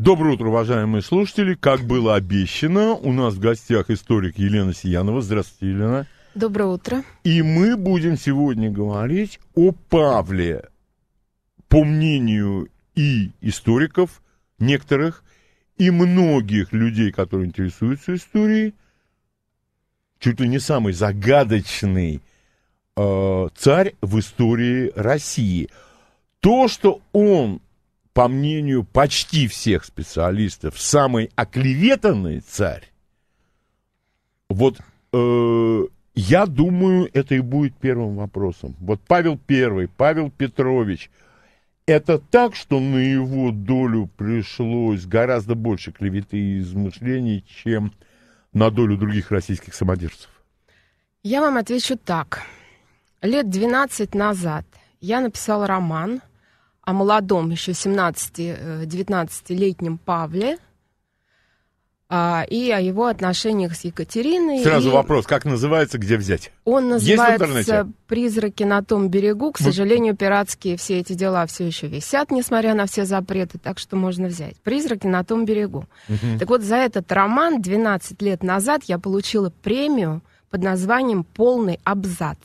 Доброе утро, уважаемые слушатели. Как было обещано, у нас в гостях историк Елена Сиянова. Здравствуйте, Елена. Доброе утро. И мы будем сегодня говорить о Павле. По мнению и историков, некоторых, и многих людей, которые интересуются историей, чуть ли не самый загадочный э, царь в истории России. То, что он по мнению почти всех специалистов, самый оклеветанный царь, вот э, я думаю, это и будет первым вопросом. Вот Павел Первый, Павел Петрович, это так, что на его долю пришлось гораздо больше клеветы и измышлений, чем на долю других российских самодержцев? Я вам отвечу так. Лет 12 назад я написала роман о молодом, еще 17-19-летнем э, Павле а, и о его отношениях с Екатериной. Сразу и вопрос, как называется, где взять? Он называется «Призраки на том берегу». К сожалению, пиратские все эти дела все еще висят, несмотря на все запреты, так что можно взять. «Призраки на том берегу». Угу. Так вот, за этот роман 12 лет назад я получила премию под названием «Полный абзац».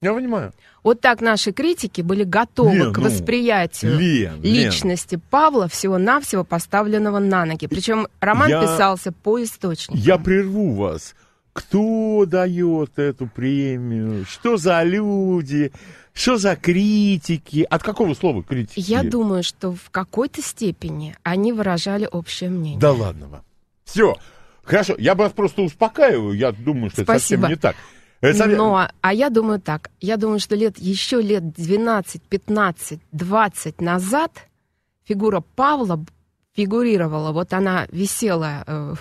Я понимаю. Вот так наши критики были готовы Не, к ну, восприятию Лен, личности Лен. Павла, всего-навсего поставленного на ноги. Причем роман я, писался по источникам. Я прерву вас. Кто дает эту премию? Что за люди? Что за критики? От какого слова критики? Я думаю, что в какой-то степени они выражали общее мнение. Да ладно вам. Все. Хорошо, я вас просто успокаиваю, я думаю, что Спасибо. это совсем не так. Это... Но, а я думаю так, я думаю, что лет, еще лет 12, 15, 20 назад фигура Павла фигурировала, вот она висела, э,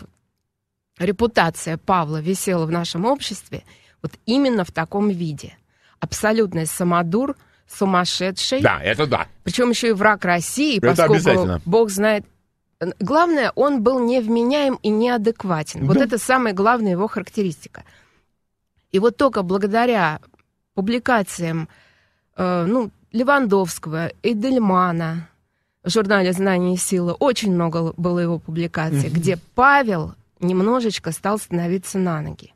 репутация Павла висела в нашем обществе вот именно в таком виде. Абсолютный самодур, сумасшедший. Да, это да. Причем еще и враг России, это поскольку бог знает, Главное, он был невменяем и неадекватен. Да. Вот это самая главная его характеристика. И вот только благодаря публикациям э, ну, Левандовского, Эдельмана в журнале «Знание и сила» очень много было его публикаций, mm-hmm. где Павел немножечко стал становиться на ноги.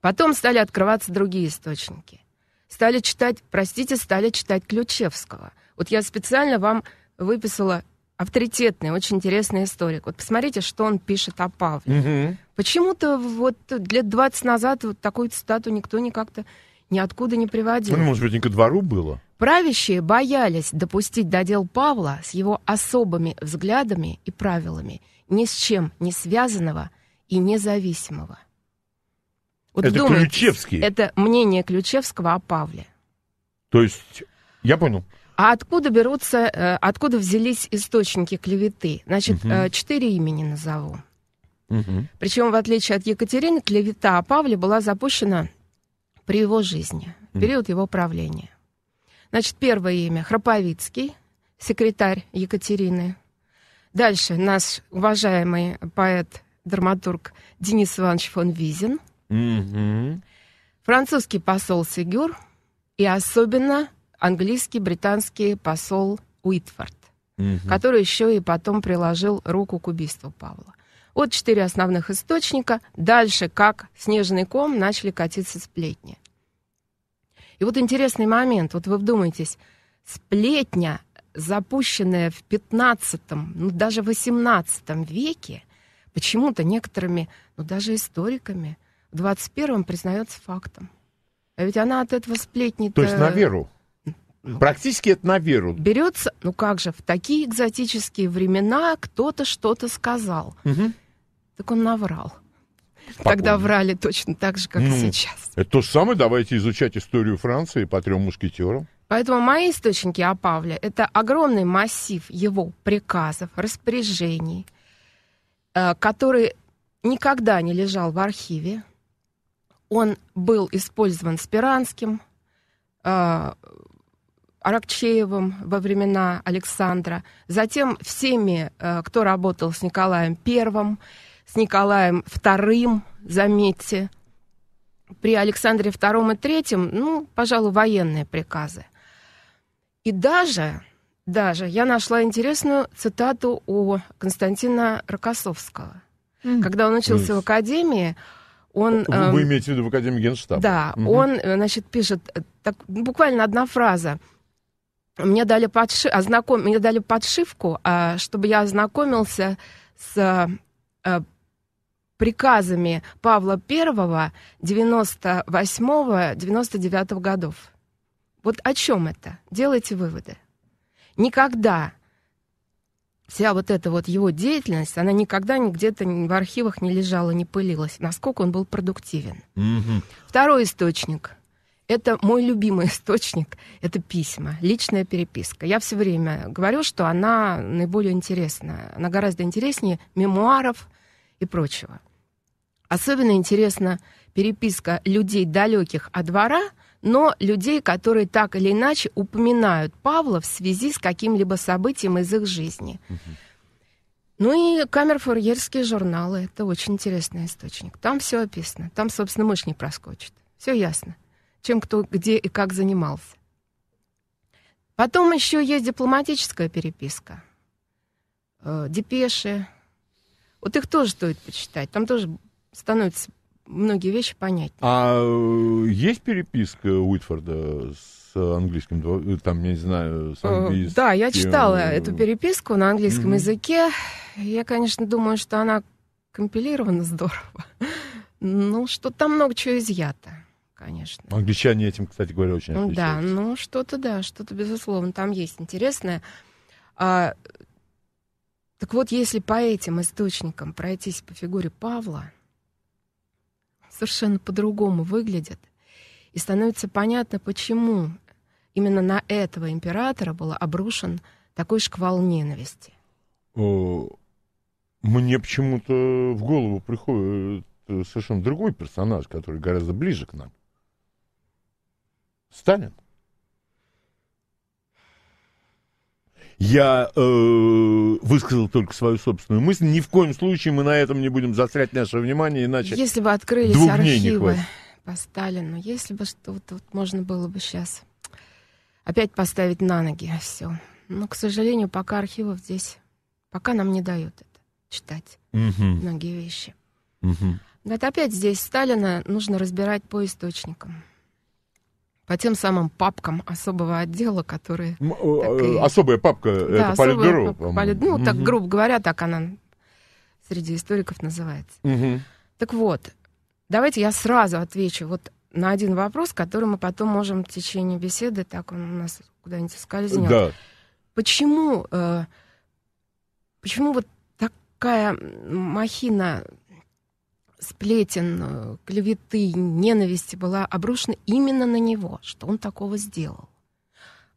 Потом стали открываться другие источники. Стали читать, простите, стали читать Ключевского. Вот я специально вам выписала авторитетный, очень интересный историк. Вот посмотрите, что он пишет о Павле. Угу. Почему-то вот лет 20 назад вот такую цитату никто никак как-то ниоткуда не приводил. Ну, может быть, не ко двору было? Правящие боялись допустить додел Павла с его особыми взглядами и правилами, ни с чем не связанного и независимого. Вот это думайте, Ключевский. Это мнение Ключевского о Павле. То есть, я понял. А откуда берутся, э, откуда взялись источники клеветы? Значит, угу. четыре имени назову. Угу. Причем, в отличие от Екатерины, клевета о Павле была запущена при его жизни, в период его правления. Значит, первое имя Храповицкий, секретарь Екатерины. Дальше наш уважаемый поэт, драматург Денис Иванович фон Визин. Угу. Французский посол Сигюр. И особенно английский британский посол Уитфорд, угу. который еще и потом приложил руку к убийству Павла. Вот четыре основных источника. Дальше, как снежный ком, начали катиться сплетни. И вот интересный момент, вот вы вдумайтесь, сплетня, запущенная в 15, ну даже 18 веке, почему-то некоторыми, ну даже историками, в 21-м признается фактом. А ведь она от этого сплетни... -то... То есть на веру? Практически это этновирус. Берется, ну как же, в такие экзотические времена кто-то что-то сказал. Угу. Так он наврал. Спокойно. Тогда врали точно так же, как ну, сейчас. Это то же самое, давайте изучать историю Франции по трем мушкетерам. Поэтому мои источники о Павле – это огромный массив его приказов, распоряжений, э, который никогда не лежал в архиве. Он был использован Спиранским, э, Аракчеевым во времена Александра, затем всеми, э, кто работал с Николаем I, с Николаем II, заметьте, при Александре II и III, ну, пожалуй, военные приказы. И даже, даже я нашла интересную цитату у Константина Рокоссовского. Mm. Когда он учился mm. в академии, он... Вы, эм, вы имеете в виду в Академии Генштаба? Да, угу. он, э, значит, пишет, э, так, буквально одна фраза – мне дали, подши... ознаком... мне дали подшивку, а, чтобы я ознакомился с а, а, приказами Павла I 98-99 годов. Вот о чем это? Делайте выводы. Никогда вся вот эта вот его деятельность, она никогда нигде то в архивах не лежала, не пылилась. Насколько он был продуктивен. Угу. Второй источник – это мой любимый источник, это письма, личная переписка. Я все время говорю, что она наиболее интересна. Она гораздо интереснее мемуаров и прочего. Особенно интересна переписка людей далеких от двора, но людей, которые так или иначе упоминают Павла в связи с каким-либо событием из их жизни. Ну и камерфурьерские журналы. Это очень интересный источник. Там все описано. Там, собственно, мышь не проскочит. Все ясно чем кто где и как занимался. Потом еще есть дипломатическая переписка, э, депеши. Вот их тоже стоит почитать. Там тоже становятся многие вещи понятнее. А э, есть переписка Уитфорда с английским, э, там, я не знаю, с э, английским? Да, я читала эту переписку на английском mm-hmm. языке. Я, конечно, думаю, что она компилирована здорово. Ну, что там много чего изъято конечно. Англичане этим, кстати говоря, очень отличаются. Да, ну что-то, да, что-то, безусловно, там есть интересное. А, так вот, если по этим источникам пройтись по фигуре Павла, совершенно по-другому выглядит. И становится понятно, почему именно на этого императора был обрушен такой шквал ненависти. Мне почему-то в голову приходит э, совершенно другой персонаж, который гораздо ближе к нам. Сталин. Я э, высказал только свою собственную мысль. Ни в коем случае мы на этом не будем застрять наше внимание, иначе если бы открылись двух дней по Сталину, если бы что-то вот можно было бы сейчас опять поставить на ноги а все. Но, к сожалению, пока архивов здесь, пока нам не дают это читать угу. многие вещи. Угу. Вот опять здесь Сталина нужно разбирать по источникам по тем самым папкам особого отдела, которые... Э, и... Э, особая папка, да, это политбюро. Папка, полит... Ну, угу. так, грубо говоря, так она среди историков называется. Угу. Так вот, давайте я сразу отвечу вот на один вопрос, который мы потом можем в течение беседы, так он у нас куда-нибудь скользнет. Да. Почему, э, почему вот такая махина сплетен, э, клеветы, ненависти была обрушена именно на него, что он такого сделал.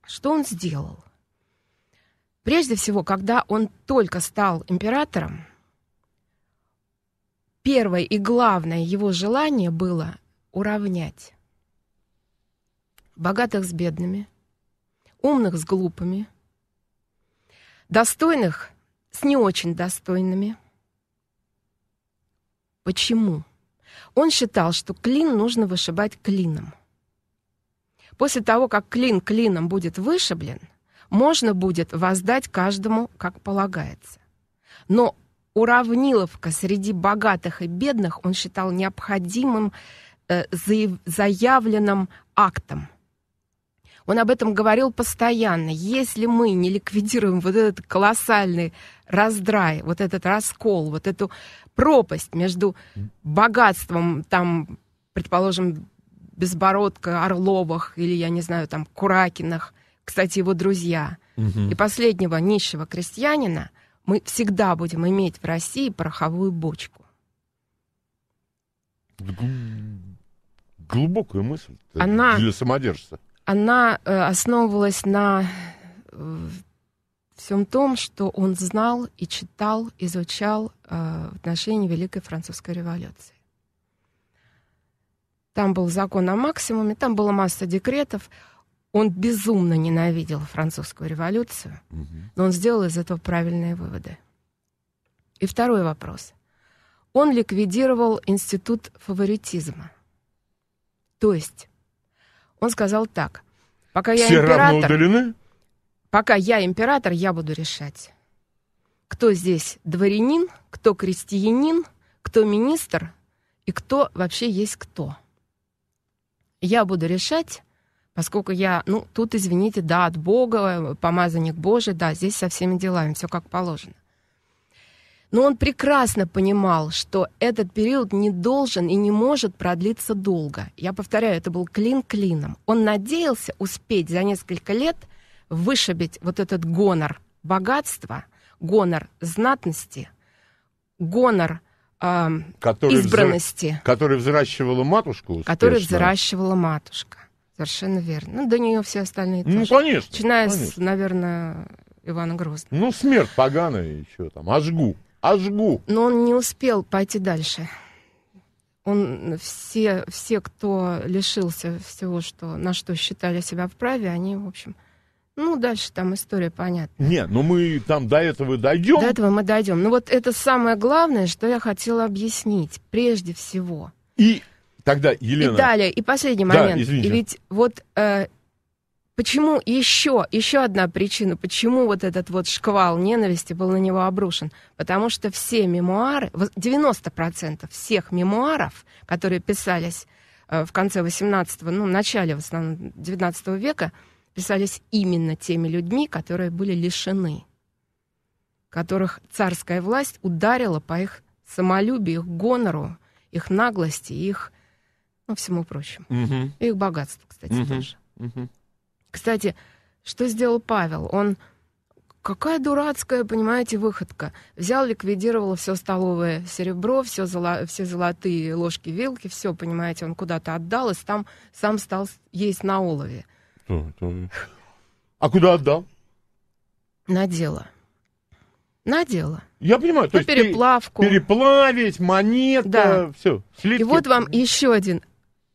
Что он сделал? Прежде всего, когда он только стал императором, первое и главное его желание было уравнять богатых с бедными, умных с глупыми, достойных с не очень достойными – Почему? Он считал, что клин нужно вышибать клином. После того, как клин клином будет вышиблен, можно будет воздать каждому, как полагается. Но уравниловка среди богатых и бедных он считал необходимым э, заявленным актом. Он об этом говорил постоянно. Если мы не ликвидируем вот этот колоссальный раздрай, вот этот раскол, вот эту пропасть между богатством, там, предположим, Безбородко, Орловых или, я не знаю, там, Куракинах, кстати, его друзья, угу. и последнего нищего крестьянина, мы всегда будем иметь в России пороховую бочку. Глубокая мысль она, для самодержца. Она э, основывалась на э, всем том, что он знал и читал, изучал э, в отношении Великой Французской революции. Там был закон о максимуме, там была масса декретов. Он безумно ненавидел французскую революцию, угу. но он сделал из этого правильные выводы. И второй вопрос. Он ликвидировал институт фаворитизма. То есть, он сказал так. Пока Все я император... Равно удалены? Пока я император, я буду решать, кто здесь дворянин, кто крестьянин, кто министр и кто вообще есть кто. Я буду решать, поскольку я, ну, тут, извините, да, от Бога, помазанник Божий, да, здесь со всеми делами, все как положено. Но он прекрасно понимал, что этот период не должен и не может продлиться долго. Я повторяю, это был клин клином. Он надеялся успеть за несколько лет – вышибить вот этот гонор богатства, гонор знатности, гонор э, который избранности. Взра... Который взращивала матушка успешно. Который взращивала матушка. Совершенно верно. Ну, до нее все остальные ну, тоже. Ну, конечно. Начиная конечно. с, наверное, Ивана Грозного. Ну, смерть поганая еще там. Ожгу. Ожгу. Но он не успел пойти дальше. Он все, все, кто лишился всего, что, на что считали себя вправе, они, в общем, ну, дальше там история понятна. Не, ну мы там до этого дойдем. До этого мы дойдем. Ну вот это самое главное, что я хотела объяснить прежде всего. И тогда, Елена... И далее, и последний момент. Да, извините. И ведь вот э, почему еще, еще одна причина, почему вот этот вот шквал ненависти был на него обрушен? Потому что все мемуары, 90% всех мемуаров, которые писались э, в конце 18-го, ну, в начале в основном 19 века, писались именно теми людьми, которые были лишены, которых царская власть ударила по их самолюбию, их гонору, их наглости, их, ну, всему прочему. Угу. их богатству, кстати, угу. тоже. Угу. Кстати, что сделал Павел? Он какая дурацкая, понимаете, выходка. Взял, ликвидировал все столовое серебро, все, золо, все золотые ложки, вилки, все, понимаете, он куда-то отдал и сам, сам стал есть на олове. А куда отдал? Надела. Надела. Я понимаю, то есть переплавку. Переплавить, монета, да. все. Слитки. И вот вам еще один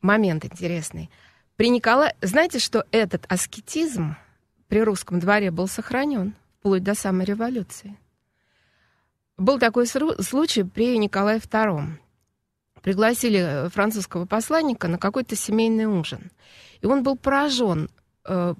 момент интересный. При Николае, знаете, что этот аскетизм при русском дворе был сохранен вплоть до самой революции. Был такой случай при Николае II. Пригласили э, французского посланника на какой-то семейный ужин. И он был поражен Э,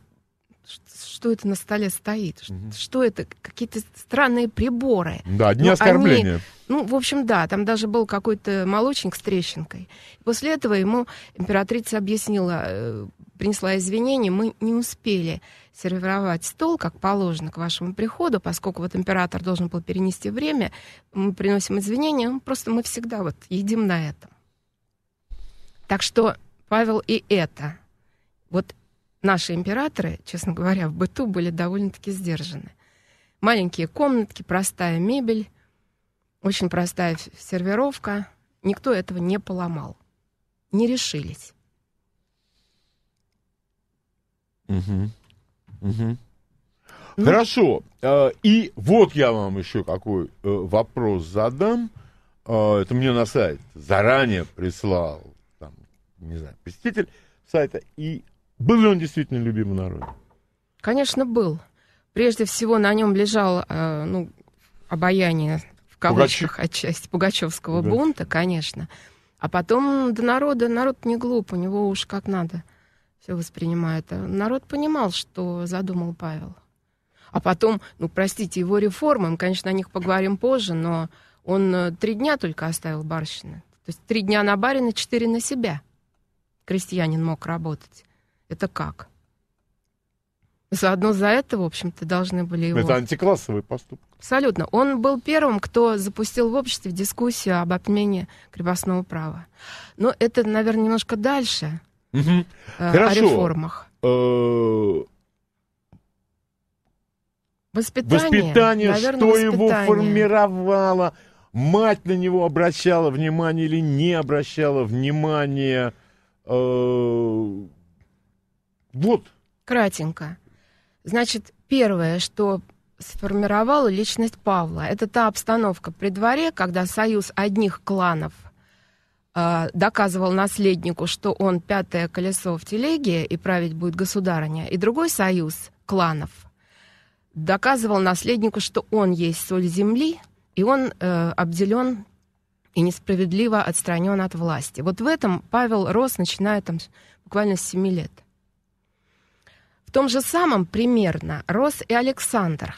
что это на столе стоит, угу. что это, какие-то странные приборы. Да, дни Но ну, оскорбления. Они, ну, в общем, да, там даже был какой-то молочник с трещинкой. После этого ему императрица объяснила, э, принесла извинения, мы не успели сервировать стол, как положено, к вашему приходу, поскольку вот император должен был перенести время, мы приносим извинения, ну, просто мы всегда вот едим на этом. Так что Павел и это. Вот наши императоры, честно говоря, в быту были довольно-таки сдержаны. Маленькие комнатки, простая мебель, очень простая сервировка. Никто этого не поломал. Не решились. Угу. Угу. Ну... Хорошо. А, и вот я вам еще какой э, вопрос задам. А, это мне на сайт заранее прислал, там, не знаю, посетитель сайта. И был ли он действительно любимым народом? Конечно, был. Прежде всего на нем лежал э, ну, обаяние в кавычках Пугач... отчасти Пугачевского Пугач... бунта, конечно. А потом до народа, народ не глуп, у него уж как надо все воспринимает. А народ понимал, что задумал Павел. А потом, ну, простите, его реформы, мы, конечно, о них поговорим позже, но он э, три дня только оставил барщины. То есть три дня на барина, четыре на себя. Крестьянин мог работать. Это как? Заодно за это, в общем-то, должны были его... Это антиклассовый поступок. Абсолютно. Он был первым, кто запустил в обществе дискуссию об отмене крепостного права. Но это, наверное, немножко дальше угу. э, о реформах. Э, воспитание, воспитание наверное, что воспитание. его формировало, мать на него обращала внимание или не обращала внимания. Э, вот. Кратенько. Значит, первое, что сформировало личность Павла, это та обстановка при дворе, когда союз одних кланов э, доказывал наследнику, что он пятое колесо в телеге и править будет государыня, и другой союз кланов доказывал наследнику, что он есть соль земли, и он э, обделен и несправедливо отстранен от власти. Вот в этом Павел рос, начиная там буквально с 7 лет. В том же самом примерно рос и Александр.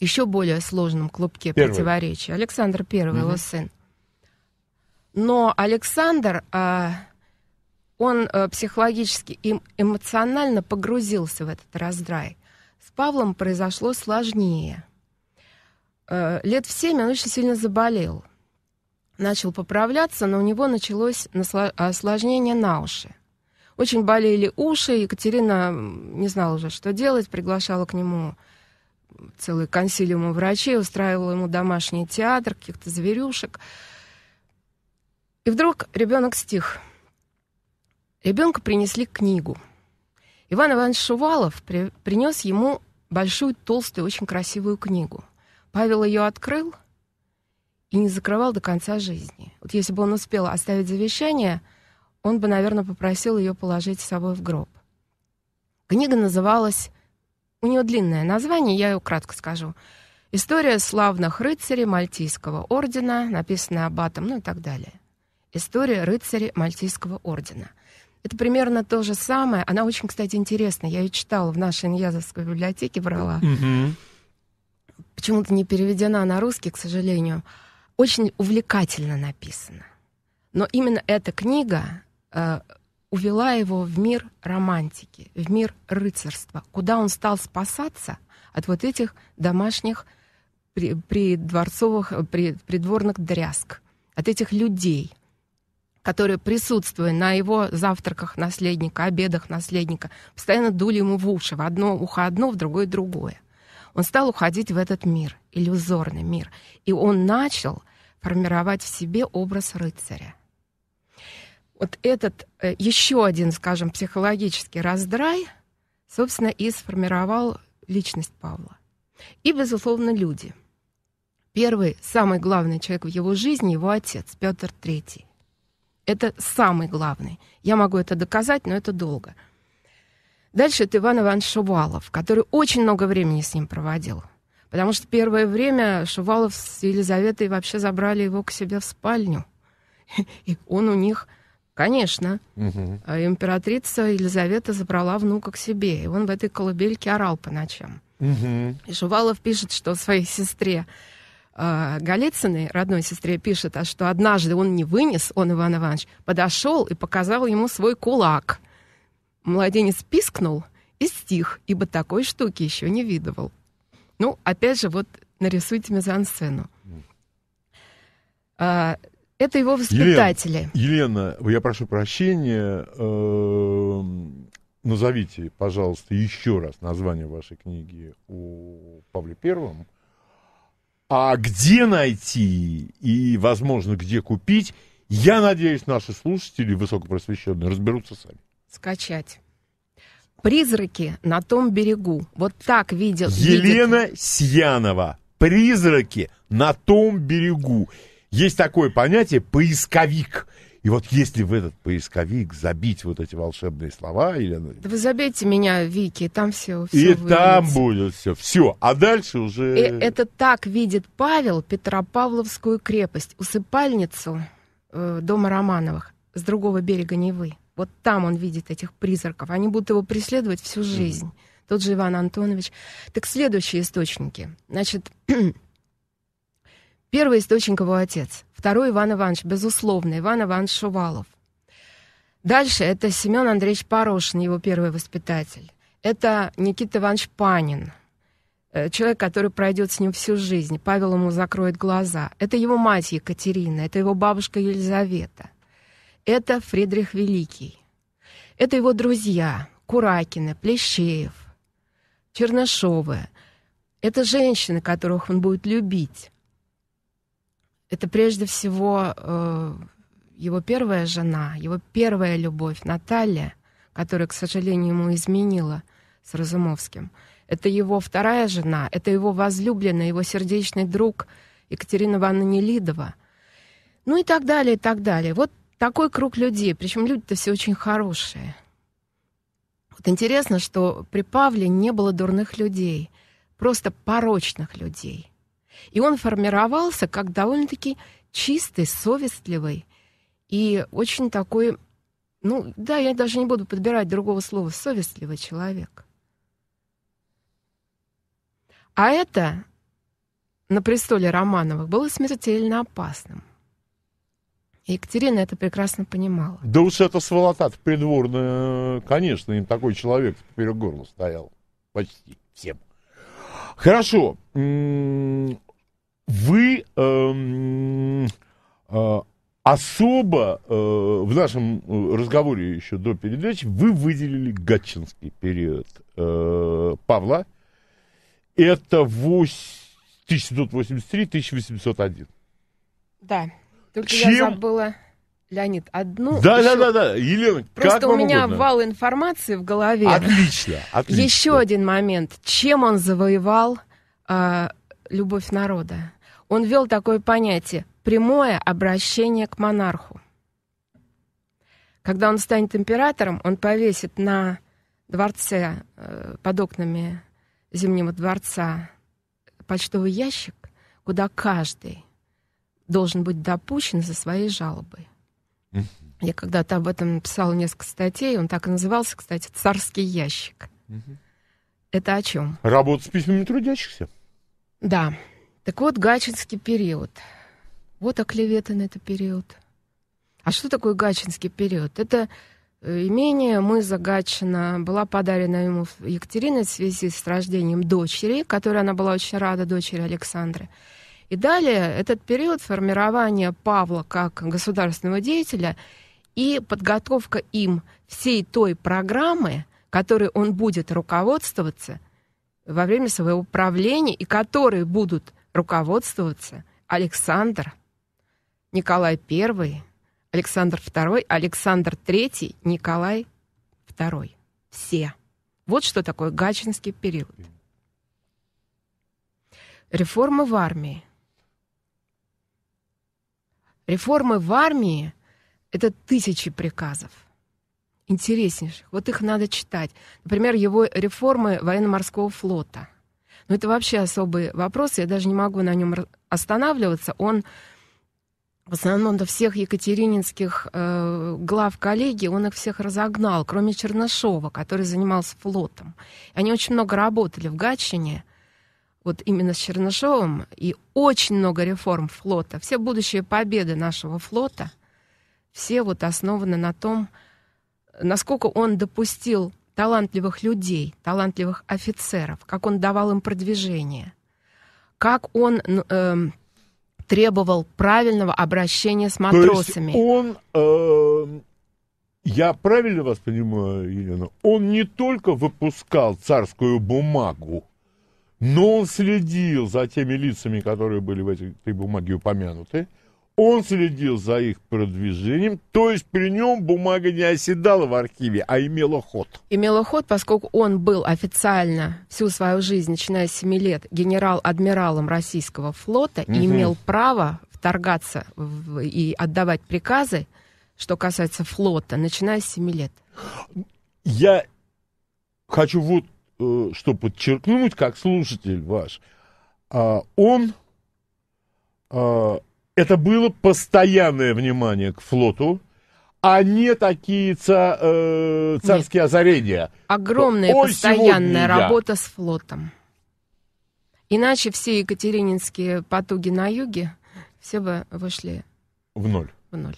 Еще более сложном клубке первый. противоречий. Александр первый угу. его сын. Но Александр, а, он а, психологически и эмоционально погрузился в этот раздрай. С Павлом произошло сложнее. А, лет в семь он очень сильно заболел. Начал поправляться, но у него началось осложнение на уши. Очень болели уши. Екатерина не знала уже, что делать. Приглашала к нему целый консилиум врачей, устраивала ему домашний театр, каких-то зверюшек. И вдруг ребенок стих. Ребенка принесли книгу. Иван Иванович Шувалов при, принес ему большую, толстую, очень красивую книгу. Павел ее открыл и не закрывал до конца жизни. Вот если бы он успел оставить завещание, он бы, наверное, попросил ее положить с собой в гроб. Книга называлась... У нее длинное название, я ее кратко скажу. «История славных рыцарей Мальтийского ордена», написанная Аббатом, ну и так далее. «История рыцарей Мальтийского ордена». Это примерно то же самое. Она очень, кстати, интересная. Я ее читала в нашей Ньязовской библиотеке, брала. Угу. Почему-то не переведена на русский, к сожалению. Очень увлекательно написана. Но именно эта книга Э, увела его в мир романтики, в мир рыцарства, куда он стал спасаться от вот этих домашних при, при дворцовых, э, при, придворных дрязг, от этих людей, которые, присутствуя на его завтраках наследника, обедах наследника, постоянно дули ему в уши, в одно ухо одно, в другое другое. Он стал уходить в этот мир, иллюзорный мир. И он начал формировать в себе образ рыцаря вот этот э, еще один, скажем, психологический раздрай, собственно, и сформировал личность Павла. И, безусловно, люди. Первый, самый главный человек в его жизни, его отец, Петр III. Это самый главный. Я могу это доказать, но это долго. Дальше это Иван Иванович Шувалов, который очень много времени с ним проводил. Потому что первое время Шувалов с Елизаветой вообще забрали его к себе в спальню. И он у них Конечно. Угу. Императрица Елизавета забрала внука к себе, и он в этой колыбельке орал по ночам. Угу. И Шувалов пишет, что своей сестре э, Голицыной, родной сестре, пишет, а что однажды он не вынес, он, Иван Иванович, подошел и показал ему свой кулак. Младенец пискнул и стих, ибо такой штуки еще не видывал. Ну, опять же, вот нарисуйте мизансцену. А, это его воспитатели. Елена, Елена я прошу прощения, э, назовите, пожалуйста, еще раз название вашей книги у Павла Первом. А где найти и, возможно, где купить, я надеюсь, наши слушатели высокопросвещенные разберутся сами. Скачать. Призраки на том берегу. Вот так видел. Елена видит... Сьянова. Призраки на том берегу. Есть такое понятие поисковик. И вот если в этот поисковик забить вот эти волшебные слова, или... Да вы забейте меня, Вики, там все, все И выльется. там будет все, все. А дальше уже... И э, это так видит Павел Петропавловскую крепость, усыпальницу э, дома Романовых с другого берега Невы. Вот там он видит этих призраков. Они будут его преследовать всю жизнь. Mm-hmm. Тот же Иван Антонович. Так следующие источники. Значит, Первый источник его отец, второй Иван Иванович, безусловно, Иван Иванович Шувалов. Дальше это Семен Андреевич Порошин, его первый воспитатель. Это Никита Иванович Панин, э, человек, который пройдет с ним всю жизнь. Павел ему закроет глаза. Это его мать Екатерина, это его бабушка Елизавета. Это Фридрих Великий. Это его друзья Куракина, Плещеев, Чернышовы. Это женщины, которых он будет любить это прежде всего э, его первая жена, его первая любовь Наталья, которая, к сожалению, ему изменила с Разумовским. Это его вторая жена, это его возлюбленный, его сердечный друг Екатерина Ивановна Нелидова. Ну и так далее, и так далее. Вот такой круг людей, причем люди-то все очень хорошие. Вот интересно, что при Павле не было дурных людей, просто порочных людей. И он формировался как довольно-таки чистый, совестливый и очень такой, ну да, я даже не буду подбирать другого слова, совестливый человек. А это на престоле Романовых было смертельно опасным. Екатерина это прекрасно понимала. Да уж это сволота придворная, э, конечно, им такой человек поперек горло стоял. Почти всем. Хорошо вы эм, э, особо э, в нашем э, разговоре еще до передачи вы выделили гатчинский период Павла. Это 1783-1801. Да. Только Чем? я забыла. Леонид, одну... Да, еще... да, да, да, Елена, Просто как у меня угодно. вал информации в голове. Отлично, отлично. Еще один момент. Чем он завоевал э, любовь народа. Он вел такое понятие прямое обращение к монарху. Когда он станет императором, он повесит на дворце э, под окнами Зимнего дворца почтовый ящик, куда каждый должен быть допущен за своей жалобой. Я когда-то об этом написала несколько статей. Он так и назывался, кстати, «Царский ящик». Это о чем? Работа с письмами трудящихся. Да. Так вот, гачинский период. Вот оклеветан это период. А что такое гачинский период? Это э, имение Мыза Гатчина была подарена ему Екатерина в связи с рождением дочери, которой она была очень рада, дочери Александры. И далее этот период формирования Павла как государственного деятеля и подготовка им всей той программы, которой он будет руководствоваться – во время своего правления и которые будут руководствоваться Александр, Николай I, Александр II, Александр III, Николай II. Все. Вот что такое Гачинский период. Реформа в армии. Реформы в армии — это тысячи приказов — интереснейших. Вот их надо читать. Например, его реформы военно-морского флота. Но ну, это вообще особый вопрос, я даже не могу на нем останавливаться. Он в основном до всех екатерининских э, глав коллеги, он их всех разогнал, кроме Чернышова, который занимался флотом. Они очень много работали в Гатчине, вот именно с Чернышовым, и очень много реформ флота. Все будущие победы нашего флота, все вот основаны на том, насколько он допустил талантливых людей, талантливых офицеров, как он давал им продвижение, как он э, требовал правильного обращения с матросами. То есть он, э, я правильно вас понимаю, Елена, он не только выпускал царскую бумагу, но он следил за теми лицами, которые были в этой бумаге упомянуты, он следил за их продвижением, то есть при нем бумага не оседала в архиве, а имела ход. Имела ход, поскольку он был официально всю свою жизнь, начиная с 7 лет, генерал-адмиралом российского флота угу. и имел право вторгаться в, и отдавать приказы, что касается флота, начиная с 7 лет. Я хочу вот э, что подчеркнуть, как слушатель ваш. А, он а, это было постоянное внимание к флоту, а не такие ца, э, царские Нет. озарения. Огромная Ой, постоянная работа я. с флотом. Иначе все екатерининские потуги на юге все бы вышли в ноль. В ноль.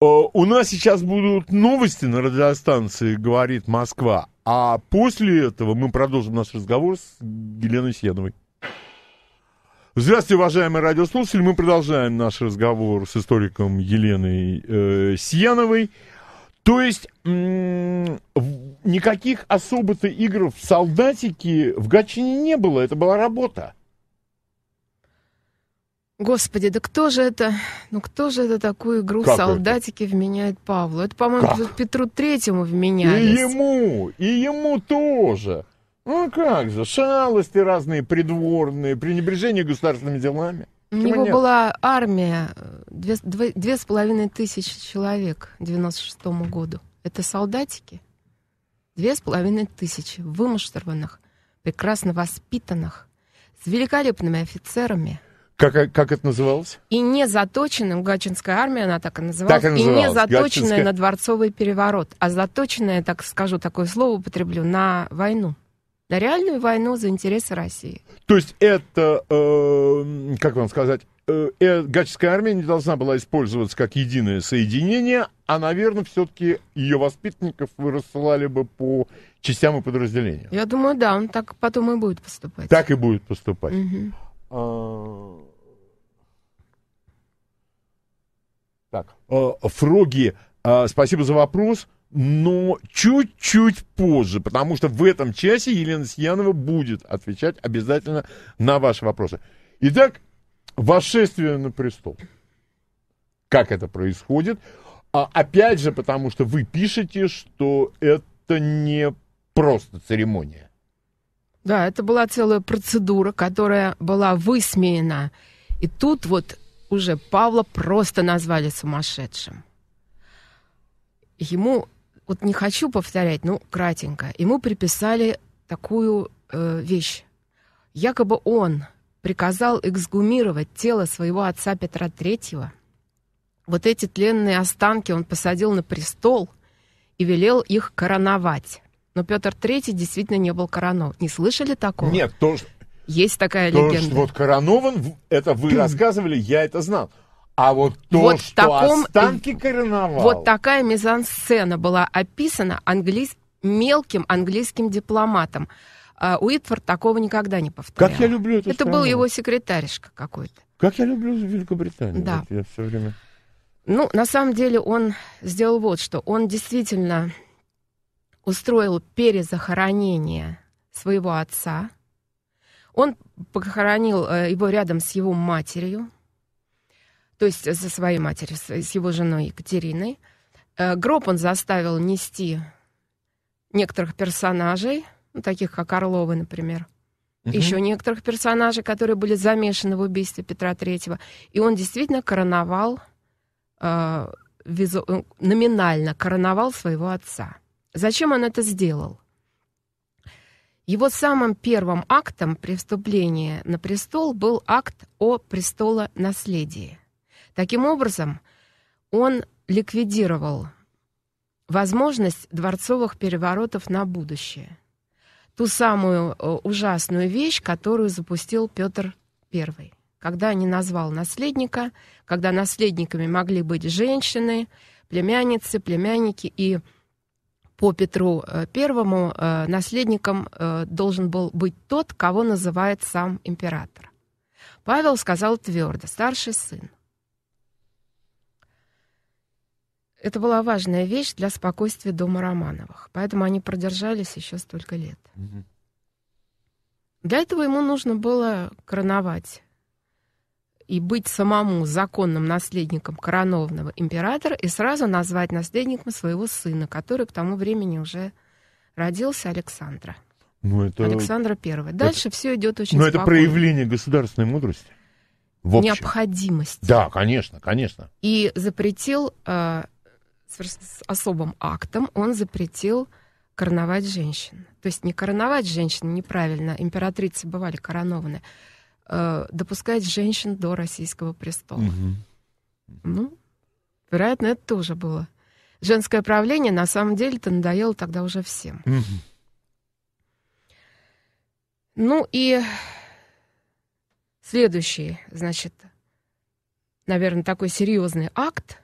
Э, у нас сейчас будут новости на радиостанции «Говорит Москва», а после этого мы продолжим наш разговор с Еленой Седовой. Здравствуйте, уважаемые радиослушатели. Мы продолжаем наш разговор с историком Еленой э, Сьяновой. То есть м- никаких особо-то игр в солдатики в Гатчине не было. Это была работа. Господи, да кто же это, ну кто же это такую игру как солдатики это? вменяет Павлу? Это, по-моему, как? Петру Третьему вменяли. И ему, и ему тоже. Ну как же, шалости разные, придворные, пренебрежение государственными делами. У него нет? была армия, две, две, две с половиной тысячи человек к 96 году. Это солдатики? Две с половиной тысячи вымуштрованных, прекрасно воспитанных, с великолепными офицерами. Как, а, как это называлось? И не заточенным, гатчинская армия, она так и называлась, так и, называлась. и не заточенная Гатчинская... на дворцовый переворот, а заточенная, так скажу такое слово употреблю, на войну на реальную войну за интересы России. То есть это, э, как вам сказать, э, э Гатчинская армия не должна была использоваться как единое соединение, а, наверное, все-таки ее воспитанников вы рассылали бы по частям и подразделениям. Я думаю, да, он так потом и будет поступать. Так и будет поступать. Угу. А... Так, э, Фроги, э, спасибо за вопрос но чуть-чуть позже, потому что в этом часе Елена Сьянова будет отвечать обязательно на ваши вопросы. Итак, восшествие на престол. Как это происходит? А, опять же, потому что вы пишете, что это не просто церемония. Да, это была целая процедура, которая была высмеяна. И тут вот уже Павла просто назвали сумасшедшим. Ему вот не хочу повторять, ну, кратенько. Ему приписали такую э, вещь. Якобы он приказал эксгумировать тело своего отца Петра III. Вот эти тленные останки он посадил на престол и велел их короновать. Но Петр III действительно не был коронован. Не слышали такого? Нет, тоже. Есть такая то, легенда. Что вот коронован, это вы рассказывали, я это знал. А вот то, вот что таком, останки короновал... Вот такая мизансцена была описана английским мелким английским дипломатом. А, Уитфорд такого никогда не повторял. Как я люблю эту Это страну. был его секретаришка какой-то. Как я люблю Великобританию. Да. Вот я все время... Ну, на самом деле он сделал вот что. Он действительно устроил перезахоронение своего отца. Он похоронил э, его рядом с его матерью, то есть со своей матерью, с его женой Екатериной. Э, гроб он заставил нести некоторых персонажей, ну, таких как Орловы, например, угу. еще некоторых персонажей, которые были замешаны в убийстве Петра Третьего. И он действительно короновал, э, визу... Э, номинально короновал своего отца. Зачем он это сделал? Его самым первым актом преступления на престол был акт о престолонаследии. Таким образом, он ликвидировал возможность дворцовых переворотов на будущее. Ту самую э, ужасную вещь, которую запустил Петр I, когда не назвал наследника, когда наследниками могли быть женщины, племянницы, племянники и по Петру I э, э, наследником должен был быть тот, кого называет сам император. Павел сказал твердо, старший сын. Это была важная вещь для спокойствия дома Романовых, поэтому они продержались еще столько лет. Угу. Для этого ему нужно было короновать и быть самому законным наследником коронованного императора и сразу назвать наследником своего сына, который к тому времени уже родился Александра. Ну, это... Александра Первого. Дальше ну, это... все идет очень Но спокойно. это проявление государственной мудрости. В общем. Необходимость. Да, конечно, конечно. И запретил э, с особым актом он запретил короновать женщин. То есть не короновать женщин неправильно, императрицы бывали коронованы, э, допускать женщин до российского престола. Угу. Ну, вероятно, это тоже было. Женское правление, на самом деле, то надоело тогда уже всем. Угу. Ну и следующий, значит, наверное, такой серьезный акт –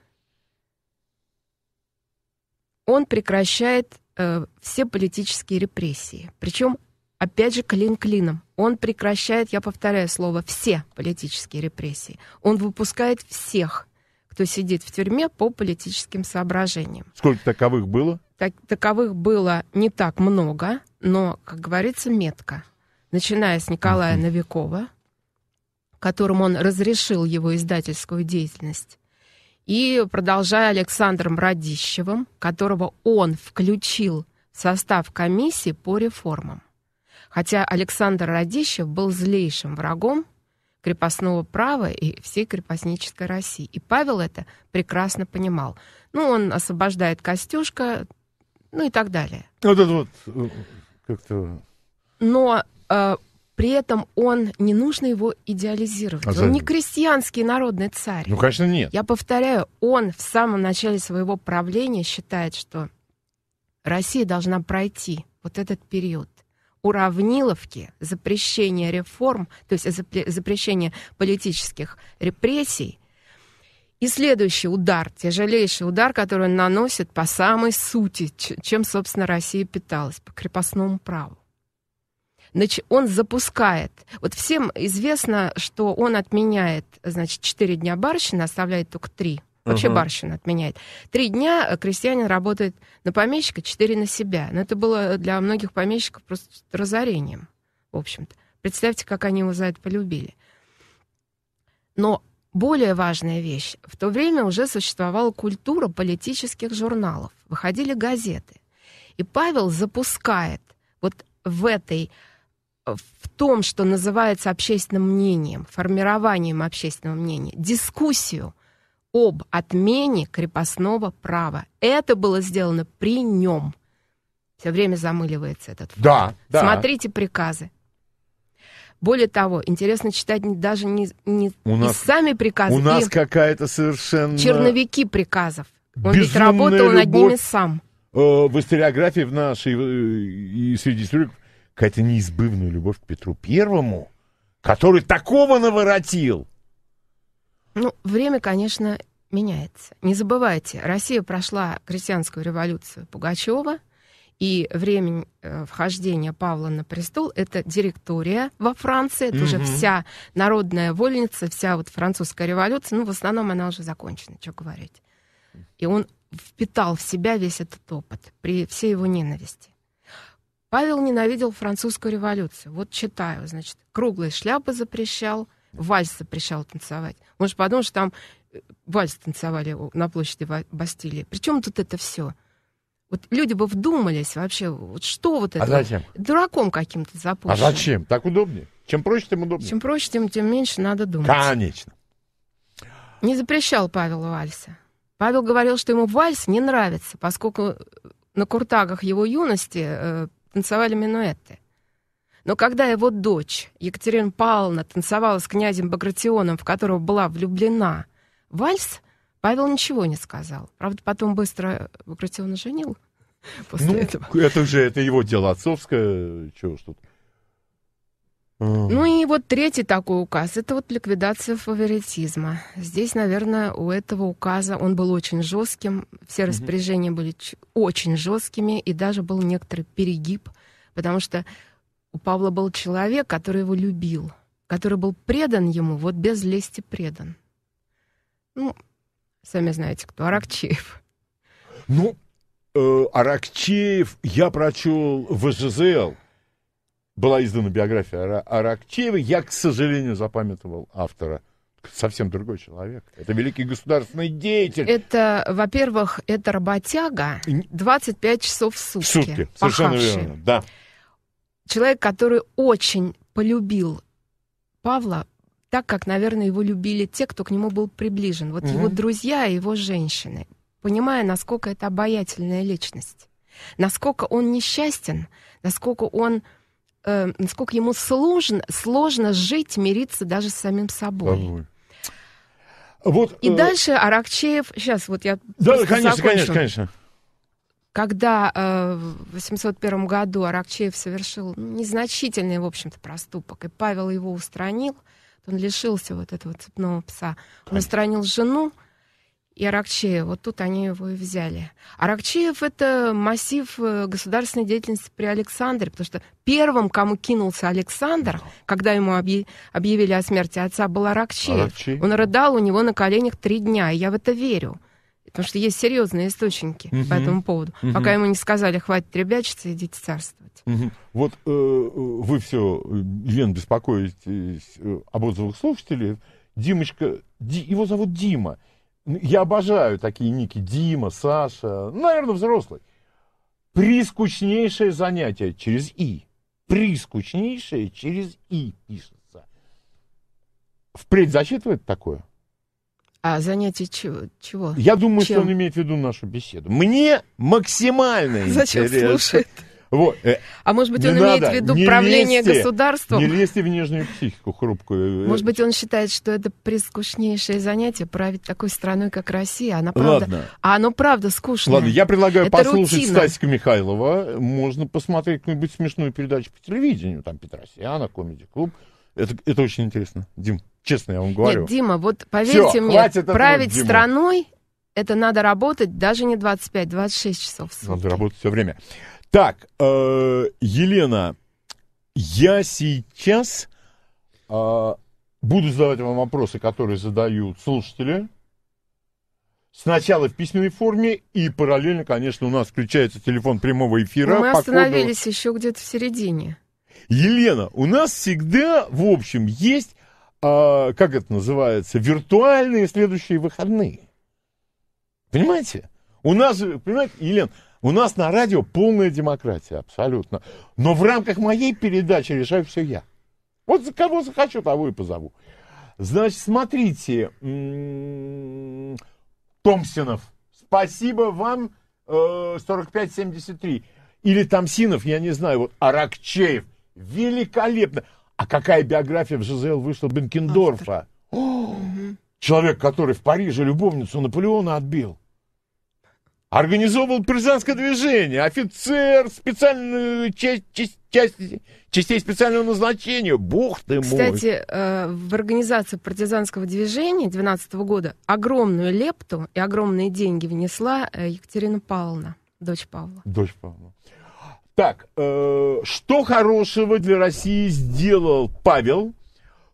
он прекращает э, все политические репрессии. Причем, опять же, клин клином. Он прекращает, я повторяю слово, все политические репрессии. Он выпускает всех, кто сидит в тюрьме по политическим соображениям. Сколько таковых было? Так, таковых было не так много, но, как говорится, метко. Начиная с Николая Новикова, которому он разрешил его издательскую деятельность и продолжая Александром Радищевым, которого он включил в состав комиссии по реформам. Хотя Александр Радищев был злейшим врагом крепостного права и всей крепостнической России. И Павел это прекрасно понимал. Ну, он освобождает Костюшка, ну и так далее. Вот это вот э, как-то... Но э, при этом он, не нужно его идеализировать. А он не крестьянский народный царь. Ну, конечно, нет. Я повторяю, он в самом начале своего правления считает, что Россия должна пройти вот этот период уравниловки, запрещения реформ, то есть запрещения политических репрессий, и следующий удар, тяжелейший удар, который он наносит по самой сути, чем, собственно, Россия питалась, по крепостному праву он запускает. Вот всем известно, что он отменяет, значит, 4 дня барщины, оставляет только 3. Вообще угу. барщина отменяет. Три дня э, крестьянин работает на помещика, четыре на себя. Но это было для многих помещиков просто разорением, в общем-то. Представьте, как они его за это полюбили. Но более важная вещь. В то время уже существовала культура политических журналов. Выходили газеты. И Павел запускает вот в этой в том, что называется общественным мнением, формированием общественного мнения, дискуссию об отмене крепостного права. Это было сделано при нем. Все время замыливается этот факт. Да, да. Смотрите приказы. Более того, интересно читать даже не, не, у не сами приказы. У нас какая-то совершенно... Черновики приказов. Он ведь работал любовь. над ними сам э, в историографии в нашей э, и среди историков какая-то неизбывная любовь к Петру Первому, который такого наворотил. Ну, время, конечно, меняется. Не забывайте, Россия прошла крестьянскую революцию Пугачева, и время э, вхождения Павла на престол — это директория во Франции, это mm-hmm. уже вся народная вольница, вся вот французская революция, ну, в основном она уже закончена, что говорить. И он впитал в себя весь этот опыт при всей его ненависти. Павел ненавидел французскую революцию. Вот читаю, значит, круглые шляпы запрещал, вальс запрещал танцевать. Может, же подумал, что там э, вальс танцевали на площади Бастилии. Причем тут это все? Вот люди бы вдумались вообще, вот что вот а это? А зачем? Дураком каким-то запущенным. А зачем? Так удобнее. Чем проще, тем удобнее. Чем проще, тем, тем меньше надо думать. Конечно. Не запрещал Павел вальса. Павел говорил, что ему вальс не нравится, поскольку э, на куртагах его юности э, танцевали минуэты. Но когда его дочь Екатерина Павловна танцевала с князем Багратионом, в которого была влюблена, вальс, Павел ничего не сказал. Правда, потом быстро Багратиона женил ну, после ну, этого. Это уже это его дело отцовское, чего что-то. Mm. Ну и вот третий такой указ, это вот ликвидация фаворитизма. Здесь, наверное, у этого указа он был очень жестким, все распоряжения mm-hmm. были очень жесткими, и даже был некоторый перегиб, потому что у Павла был человек, который его любил, который был предан ему, вот без лести предан. Ну, сами знаете, кто Аракчеев. Ну, э, Аракчеев я прочел в ЖЗЛ была издана биография Аракчеева. Я, к сожалению, запамятовал автора совсем другой человек. Это великий государственный деятель. Это, во-первых, это работяга 25 часов в сутки. В сутки, совершенно верно, да. Человек, который очень полюбил Павла, так как, наверное, его любили те, кто к нему был приближен. Вот угу. его друзья и его женщины. Понимая, насколько это обаятельная личность. Насколько он несчастен, насколько он э, насколько ему сложно, сложно жить, мириться даже с самим собой. Вот, и э... дальше Аракчеев, сейчас вот я... Да, конечно, закончу. конечно, конечно. Когда э, в 801 году Аракчеев совершил незначительный, в общем-то, проступок, и Павел его устранил, он лишился вот этого цепного пса, он устранил жену, и Аракчеев. Вот тут они его и взяли. Аракчеев — это массив э, государственной деятельности при Александре, потому что первым, кому кинулся Александр, когда ему объявили о смерти отца, был Аракчеев. Аракчеев. Он рыдал у него на коленях три дня, и я в это верю. Потому что есть серьезные источники угу. по этому поводу. Угу. Пока ему не сказали, хватит ребячиться, идите царствовать. Угу. Вот э, э вы все, Лен беспокоитесь э, об отзывах слушателей. Димочка, Ди, его зовут Дима. Я обожаю такие ники. Дима, Саша. Наверное, взрослый. Прискучнейшее занятие через «и». Прискучнейшее через «и» пишется. Впредь зачитывает такое? А занятие чего? чего? Я думаю, Чем? что он имеет в виду нашу беседу. Мне максимально Зачем интересно. Зачем слушает? Вот. Э, а может быть, он надо, имеет в виду правление лезьте, государством? Не лезьте в нижнюю психику хрупкую. Э, может быть, он считает, что это прескучнейшее занятие править такой страной, как Россия. Она правда, Ладно. А оно правда скучно. Ладно, я предлагаю это послушать рутина. Стасика Михайлова. Можно посмотреть какую-нибудь смешную передачу по телевидению. Там Петросяна, Комеди-клуб. Это, это очень интересно. Дим, честно я вам говорю. Нет, Дима, вот поверьте Всё, мне, править Дима. страной это надо работать даже не 25-26 часов в сутки. Надо работать все время. Так, э, Елена, я сейчас э, буду задавать вам вопросы, которые задают слушатели. Сначала в письменной форме, и параллельно, конечно, у нас включается телефон прямого эфира. Но мы остановились коду... еще где-то в середине. Елена, у нас всегда, в общем, есть, э, как это называется, виртуальные следующие выходные. Понимаете? У нас, понимаете, Елена, у нас на радио полная демократия, абсолютно. Но в рамках моей передачи решаю все я. Вот за кого захочу, того и позову. Значит, смотрите, Томсинов, спасибо вам, 4573. Э, Или Томсинов, я не знаю, вот Аракчеев, великолепно. А какая биография в ЖЗЛ вышла Бенкендорфа? Человек, который в Париже любовницу Наполеона отбил организовывал партизанское движение, офицер специальной часть, часть, часть частей специального назначения. Бог ты мой. Кстати, э, в организации партизанского движения 12 года огромную лепту и огромные деньги внесла э, Екатерина Павловна, дочь Павла. Дочь Павла. Так, э, что хорошего для России сделал Павел,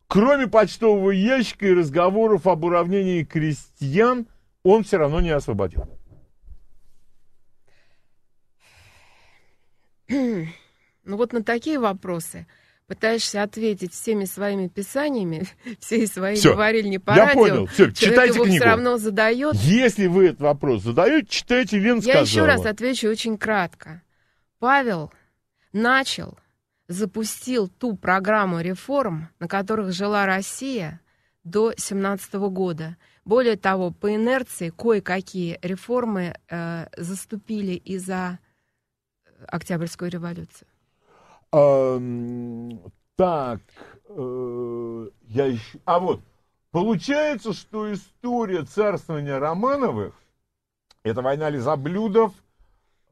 кроме почтового ящика и разговоров об уравнении крестьян, он все равно не освободил. ну вот на такие вопросы пытаешься ответить всеми своими писаниями, всей своей все. говорильни по Я радио, понял. Все, читайте книгу. все равно задает. Если вы этот вопрос задают, читайте Вен Я сказала. еще раз отвечу очень кратко. Павел начал, запустил ту программу реформ, на которых жила Россия до 17 года. Более того, по инерции кое-какие реформы э, заступили и за Октябрьскую революцию? А, так, э, я еще... А вот, получается, что история царствования Романовых – это война лизоблюдов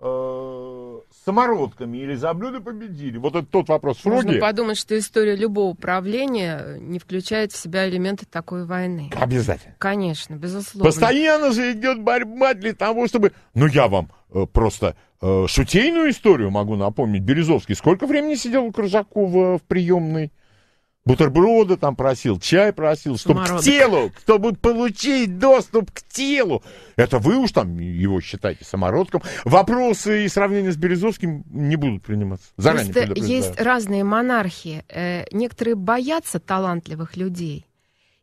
э, с самородками, и лизоблюды победили. Вот это тот вопрос Фроги. Можно подумать, что история любого правления э, не включает в себя элементы такой войны. Обязательно. Конечно, безусловно. Постоянно же идет борьба для того, чтобы... Ну, я вам э, просто Э, шутейную историю могу напомнить. Березовский сколько времени сидел у Крыжакова в приемной? Бутерброда там просил, чай просил, чтобы к телу, чтобы получить доступ к телу. Это вы уж там его считаете самородком. Вопросы и сравнения с Березовским не будут приниматься. Заранее Просто есть разные монархии. Э, некоторые боятся талантливых людей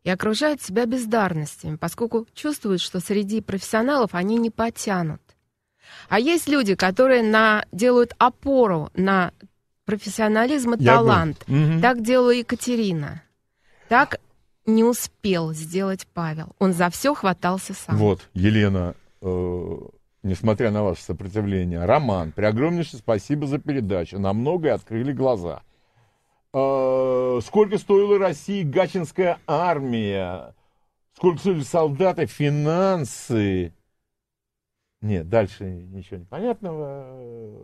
и окружают себя бездарностями, поскольку чувствуют, что среди профессионалов они не потянут. А есть люди, которые на, делают опору на профессионализм и Я талант. Угу. Так делала Екатерина. Так не успел сделать Павел. Он за все хватался сам. Вот, Елена, э, несмотря на ваше сопротивление, Роман, при огромнейшее спасибо за передачу. На многое открыли глаза. Э, сколько стоила России гачинская армия? Сколько стоили солдаты, финансы? Нет, дальше ничего не понятного. Э,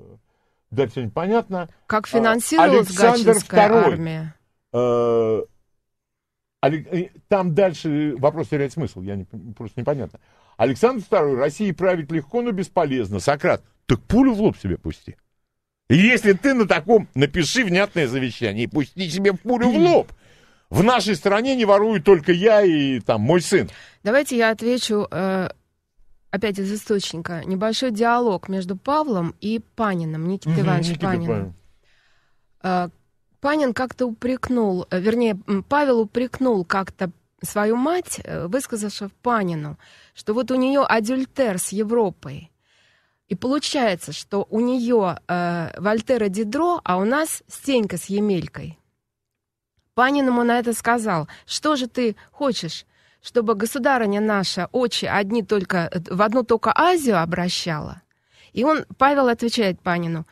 дальше непонятно. Как финансировалась Александр армия? Э, там дальше вопрос теряет смысл, я не, просто непонятно. Александр II, России править легко, но бесполезно. Сократ, так пулю в лоб себе пусти. Если ты на таком, напиши внятное завещание и пусти себе пулю в лоб. В нашей стране не ворую только я и там мой сын. Давайте я отвечу э, опять из источника, небольшой диалог между Павлом и Панином, Никитой угу, Ивановичем Никита Паниным. Павел. А, Панин как-то упрекнул, э, вернее, Павел упрекнул как-то свою мать, э, высказавши Панину, что вот у нее адюльтер с Европой. И получается, что у нее э, Вольтера Дидро, а у нас Стенька с Емелькой. Панин ему на это сказал, что же ты хочешь? чтобы государыня наша очи одни только, э, в одну только Азию обращала? И он, Павел отвечает Панину,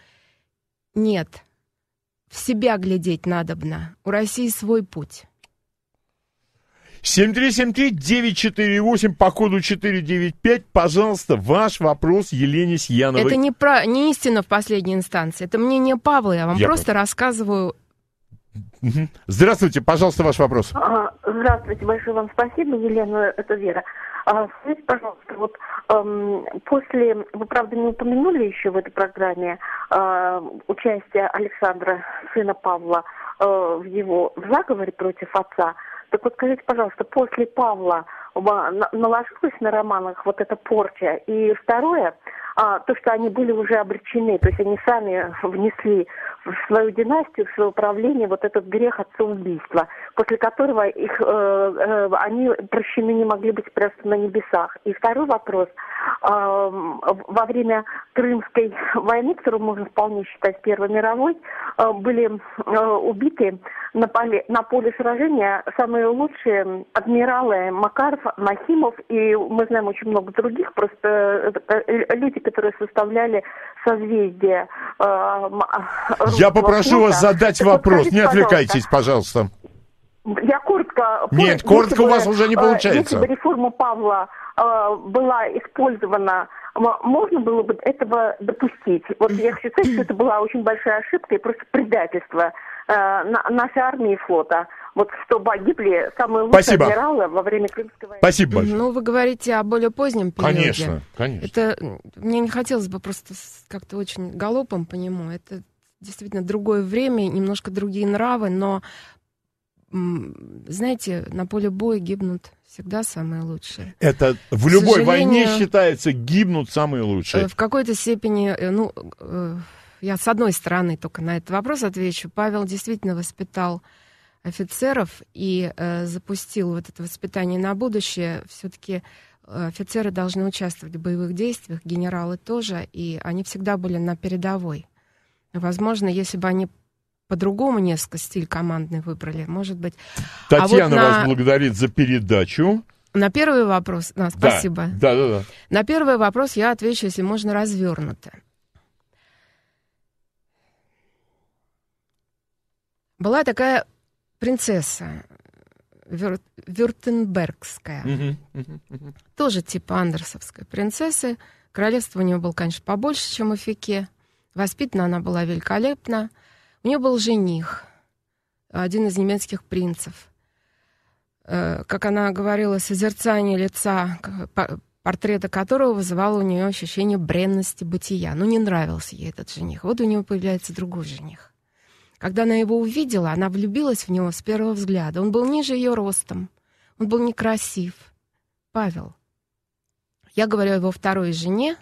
нет, в себя глядеть надобно, у России свой путь. 7373948 по коду 495. Пожалуйста, ваш вопрос Елене Сьяновой. Это не, про, не истина в последней инстанции. Это мнение Павла. Я вам я просто понял. рассказываю Здравствуйте, пожалуйста, ваш вопрос. А, здравствуйте, большое вам спасибо, Елена, это Вера. А, скажите, пожалуйста, вот эм, после, вы, правда, не упомянули еще в этой программе э, участие Александра, сына Павла, э, в его в заговоре против отца. Так вот, скажите, пожалуйста, после Павла наложилась на романах вот эта порча? И второе, а, то, что они были уже обречены, то есть они сами внесли в свою династию, в свое правление вот этот грех отцеубийства, после которого их, э, э, они прощены не могли быть просто на небесах. И второй вопрос. Э, во время Крымской войны, которую можно вполне считать Первой мировой, э, были э, убиты на поле, на поле сражения самые лучшие адмиралы Макаров, Махимов и мы знаем очень много других, просто э, э, люди, которые составляли созвездие. Э, Я попрошу вас задать так вопрос. не отвлекайтесь, пожалуйста. Я коротко... Нет, коротко бы, у вас уже не э, получается. Если бы реформа Павла э, была использована, можно было бы этого допустить. Вот я считаю, что это была очень большая ошибка и просто предательство э, на, нашей армии и флота вот что погибли самые лучшие Спасибо. адмиралы во время Крымской войны. Спасибо большое. Ну, вы говорите о более позднем периоде. Конечно, конечно. Это мне не хотелось бы просто как-то очень галопом по нему. Это действительно другое время, немножко другие нравы, но знаете, на поле боя гибнут всегда самые лучшие. Это в любой войне считается гибнут самые лучшие. Э, в какой-то степени, э, ну, э, я с одной стороны только на этот вопрос отвечу. Павел действительно воспитал офицеров и э, запустил вот это воспитание на будущее, все-таки э, офицеры должны участвовать в боевых действиях, генералы тоже, и они всегда были на передовой. Возможно, если бы они по-другому несколько стиль командный выбрали, может быть. Татьяна а вот на... вас благодарит за передачу. На первый вопрос, а, спасибо. Да, да, да, да. На первый вопрос я отвечу, если можно, развернуто. Была такая принцесса Вюр... Вюртенбергская. Uh-huh, uh-huh, Тоже типа андерсовской принцессы. Королевство у нее было, конечно, побольше, чем у Фике. Воспитана она была великолепно. У нее был жених, один из немецких принцев. Э, как она говорила, созерцание лица, портрета которого вызывало у нее ощущение бренности бытия. Но ну, не нравился ей этот жених. Вот у нее появляется другой жених. Когда она его увидела, она влюбилась в него с первого взгляда. Он был ниже ее ростом. Он был некрасив. Павел. Я говорю о его второй жене,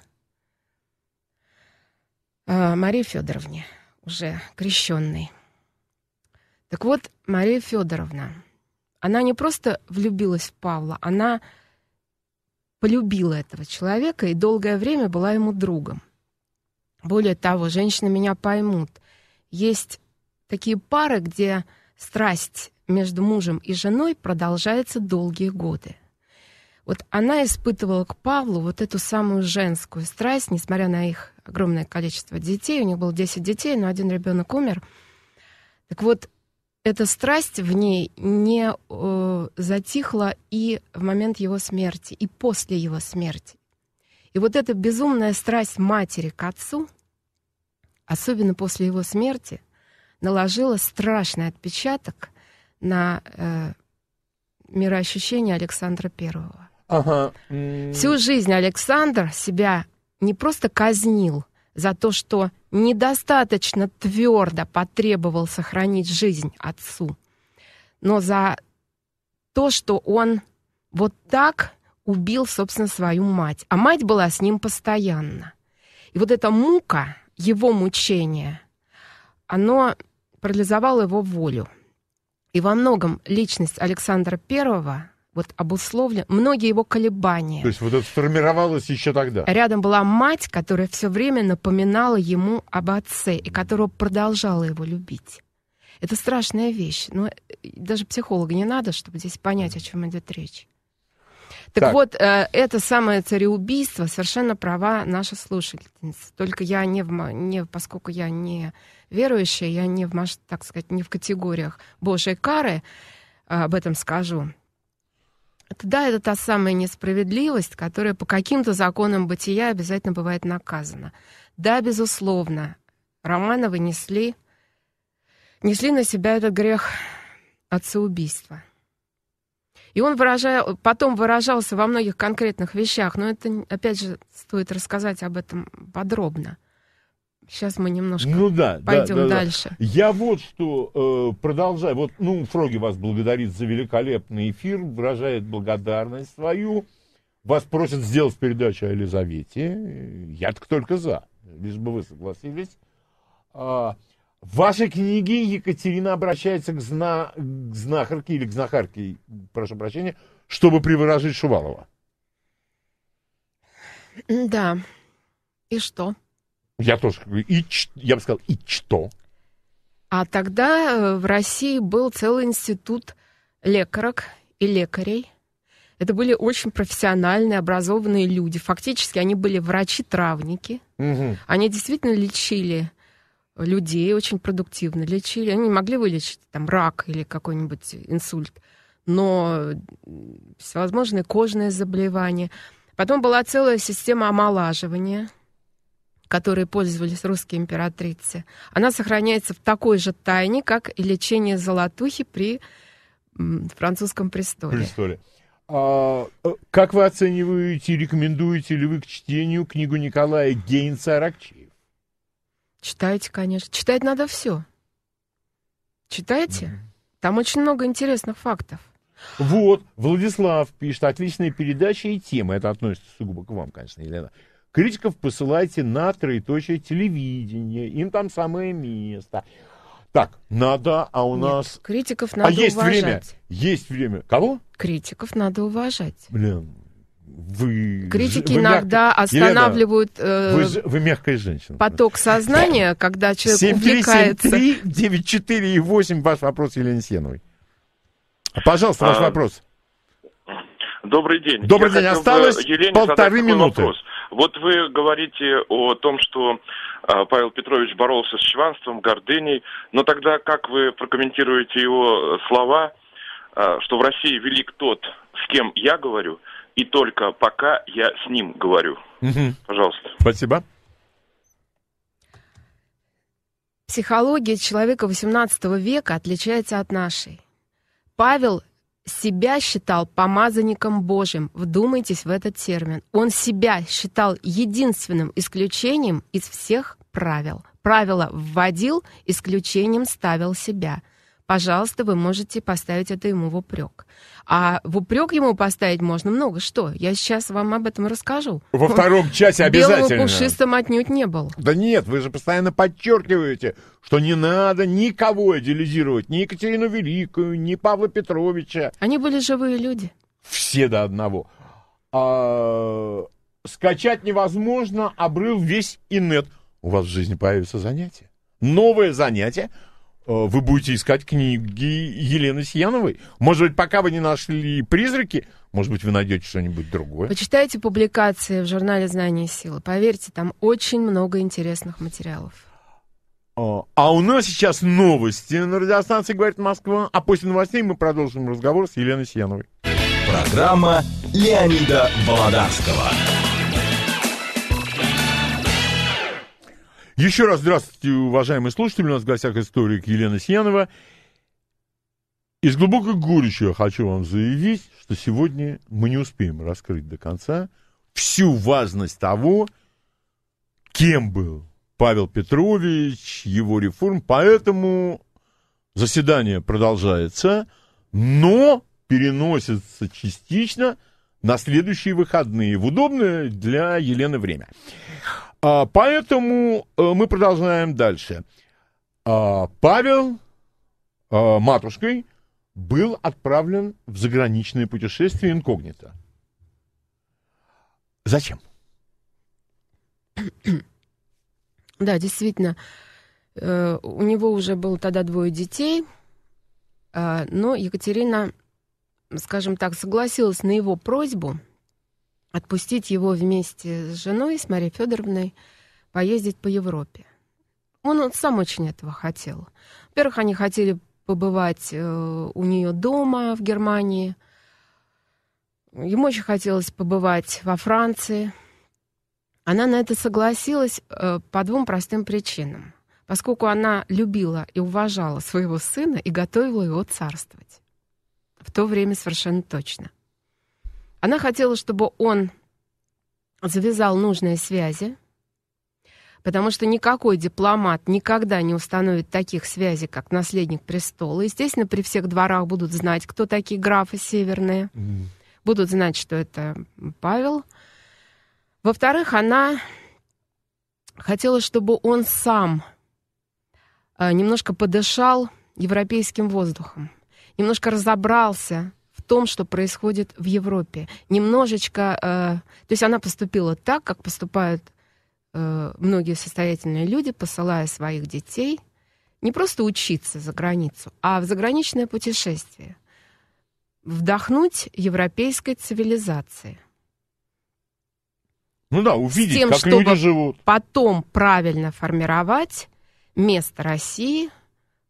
э, Марии Федоровне, уже крещенной. Так вот, Мария Федоровна, она не просто влюбилась в Павла, она полюбила этого человека и долгое время была ему другом. Более того, женщины меня поймут. Есть Такие пары, где страсть между мужем и женой продолжается долгие годы. Вот она испытывала к Павлу вот эту самую женскую страсть, несмотря на их огромное количество детей. У них было 10 детей, но один ребенок умер. Так вот, эта страсть в ней не э, затихла и в момент его смерти, и после его смерти. И вот эта безумная страсть матери к отцу, особенно после его смерти — наложила страшный отпечаток на э, мироощущение Александра Первого. Ага. Всю жизнь Александр себя не просто казнил за то, что недостаточно твердо потребовал сохранить жизнь отцу, но за то, что он вот так убил, собственно, свою мать. А мать была с ним постоянно. И вот эта мука, его мучение, оно парализовал его волю. И во многом личность Александра Первого вот обусловлен многие его колебания. То есть вот это сформировалось еще тогда. Рядом была мать, которая все время напоминала ему об отце и которого продолжала его любить. Это страшная вещь, но э, даже психолога не надо, чтобы здесь понять, о чем идет речь. Так, так вот, э, это самое цареубийство, совершенно права наша слушательница. Только я не, в, не поскольку я не верующая, я не в, так сказать, не в категориях Божьей кары, а, об этом скажу. Да, это та самая несправедливость, которая по каким-то законам бытия обязательно бывает наказана. Да, безусловно, Романовы несли, несли на себя этот грех отцеубийства. И он выражал, потом выражался во многих конкретных вещах, но это, опять же, стоит рассказать об этом подробно. Сейчас мы немножко ну, да, пойдем да, да, дальше. Да. Я вот что э, продолжаю. Вот, ну, Фроги вас благодарит за великолепный эфир, выражает благодарность свою. Вас просят сделать передачу о Елизавете. я так только за, лишь бы вы согласились. А, в вашей книге Екатерина обращается к, зна... к знахарке или к знахарке, прошу прощения, чтобы приворожить Шувалова. Да. И что? Я тоже говорю, и, я бы сказал, и что? А тогда э, в России был целый институт лекарок и лекарей. Это были очень профессиональные, образованные люди. Фактически они были врачи-травники. Угу. Они действительно лечили людей, очень продуктивно лечили. Они могли вылечить там рак или какой-нибудь инсульт, но всевозможные кожные заболевания. Потом была целая система омолаживания которые пользовались русские императрицы, она сохраняется в такой же тайне, как и лечение золотухи при французском престоле. престоле. А, э, как вы оцениваете, рекомендуете ли вы к чтению книгу Николая Гейнса «Аракчеев»? Читайте, конечно. Читать надо все. Читайте. Mm-hmm. Там очень много интересных фактов. Вот, Владислав пишет, отличная передача и тема. Это относится сугубо к вам, конечно, Елена. Критиков посылайте на троеточие телевидение, им там самое место. Так, надо, а у Нет, нас... Критиков а надо а есть время, есть время. Кого? Критиков надо уважать. Блин, вы... Критики вы иногда мягко... останавливают Елена, э, вы, вы мягкая женщина. поток сознания, да. когда человек 7, увлекается... 7, 3, 9, 4 и 8 ваш вопрос Елене Сеновой. А, пожалуйста, ваш а... вопрос. Добрый день. Добрый Я день. Осталось Елене полторы минуты. Вопрос. Вот вы говорите о том, что а, Павел Петрович боролся с чванством, гордыней, но тогда как вы прокомментируете его э, слова, а, что в России велик тот, с кем я говорю, и только пока я с ним говорю. Угу. Пожалуйста. Спасибо. Психология человека XVIII века отличается от нашей. Павел себя считал помазанником Божьим. Вдумайтесь в этот термин. Он себя считал единственным исключением из всех правил. Правила вводил, исключением ставил себя – пожалуйста, вы можете поставить это ему в упрек. А в упрек ему поставить можно много что. Я сейчас вам об этом расскажу. Во втором часе обязательно. Белого пушистым отнюдь не был. Да нет, вы же постоянно подчеркиваете, что не надо никого идеализировать. Ни Екатерину Великую, ни Павла Петровича. Они были живые люди. Все до одного. А, скачать невозможно, обрыл весь инет. У вас в жизни появится занятие. Новое занятие, Э, вы будете искать книги Елены Сьяновой. Может быть, пока вы не нашли «Призраки», может быть, вы найдете что-нибудь другое. Почитайте публикации в журнале «Знание и сила». Поверьте, там очень много интересных материалов. Э, а у нас сейчас новости на радиостанции «Говорит Москва». А после новостей мы продолжим разговор с Еленой Сьяновой. Программа Леонида Володарского. Еще раз здравствуйте, уважаемые слушатели. У нас в гостях историк Елена Сьянова. Из глубокой горечи я хочу вам заявить, что сегодня мы не успеем раскрыть до конца всю важность того, кем был Павел Петрович, его реформ. Поэтому заседание продолжается, но переносится частично на следующие выходные в удобное для Елены время. А, поэтому э, мы продолжаем дальше. А, Павел а, матушкой был отправлен в заграничное путешествие инкогнито. Зачем? Да, действительно, э, у него уже было тогда двое детей, но Екатерина, скажем так, согласилась на его просьбу – отпустить его вместе с женой, с Марией Федоровной, поездить по Европе. Он сам очень этого хотел. Во-первых, они хотели побывать э, у нее дома в Германии. Ему очень хотелось побывать во Франции. Она на это согласилась э, по двум простым причинам. Поскольку она любила и уважала своего сына и готовила его царствовать. В то время совершенно точно. Она хотела, чтобы он завязал нужные связи, потому что никакой дипломат никогда не установит таких связей, как наследник престола. Естественно, при всех дворах будут знать, кто такие графы северные, mm. будут знать, что это Павел. Во-вторых, она хотела, чтобы он сам э, немножко подышал европейским воздухом, немножко разобрался – том, что происходит в Европе. Немножечко, э, то есть она поступила так, как поступают э, многие состоятельные люди, посылая своих детей не просто учиться за границу, а в заграничное путешествие. Вдохнуть европейской цивилизации. Ну да, увидеть, тем, как чтобы люди живут. Потом правильно формировать место России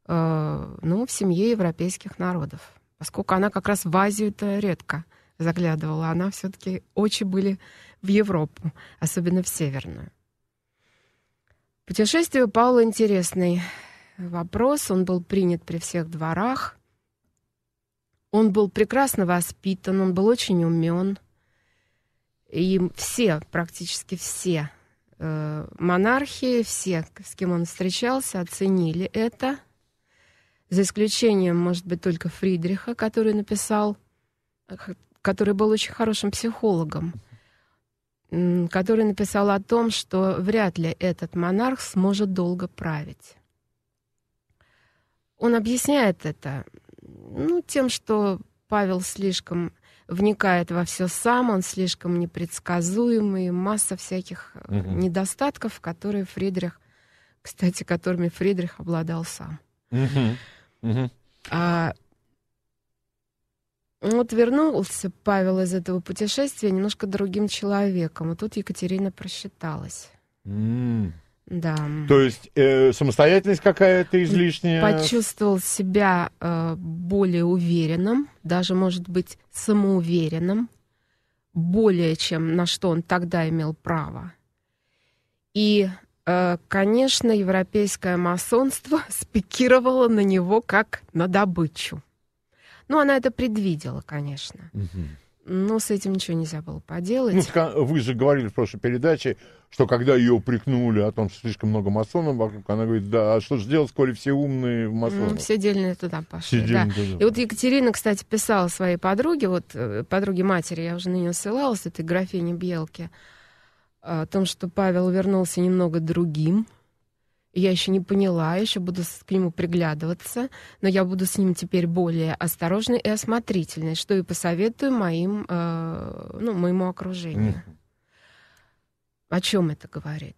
э, ну, в семье европейских народов поскольку она как раз в азию это редко заглядывала. Она все-таки очи были в Европу, особенно в Северную. Путешествие у Паула интересный вопрос. Он был принят при всех дворах. Он был прекрасно воспитан, он был очень умен. И все, практически все э, монархии, все, с кем он встречался, оценили это за исключением, может быть, только Фридриха, который написал, э, который был очень хорошим психологом, который написал о том, что вряд ли этот монарх сможет долго править. Он объясняет это ну, тем, что Павел слишком вникает во все сам, он слишком непредсказуемый, масса всяких угу. недостатков, которые Фридрих, кстати, которыми Фридрих обладал сам. Угу. А ну, вот вернулся Павел из этого путешествия немножко другим человеком. И тут Екатерина просчиталась. Mm. Да. То есть э, самостоятельность какая-то излишняя. Почувствовал себя э, более уверенным, даже, может быть, самоуверенным, более чем на что он тогда имел право. И Э, конечно, европейское масонство спикировало на него как на добычу. Ну, она это предвидела, конечно. Но с этим ничего нельзя было ну, поделать. Ну, вы же говорили в прошлой передаче, что когда ее упрекнули о том, что слишком много масонов вокруг, она говорит, да, а что же делать, коли все умные масоны? Все дельные туда пошли, все да. Туда. И вот Екатерина, кстати, писала своей подруге, вот э, подруге матери, я уже на нее ссылалась, этой графине Белке, о том, что Павел вернулся немного другим. Я еще не поняла, еще буду к нему приглядываться, но я буду с ним теперь более осторожной и осмотрительной, что и посоветую моим, э, ну, моему окружению. О чем это говорит?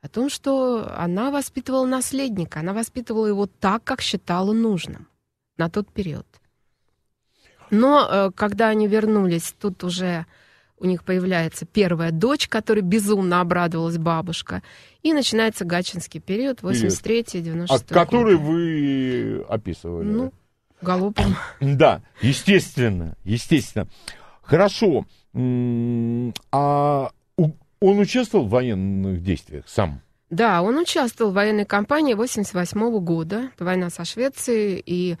О том, что она воспитывала наследника, она воспитывала его так, как считала нужным на тот период. Но э, когда они вернулись, тут уже у них появляется первая дочь, которой безумно обрадовалась бабушка, и начинается гачинский период 83-96. А который года. вы описывали? Ну, Голубым. Да, естественно, естественно. Хорошо. А он участвовал в военных действиях сам? Да, он участвовал в военной кампании 88 -го года, война со Швецией, и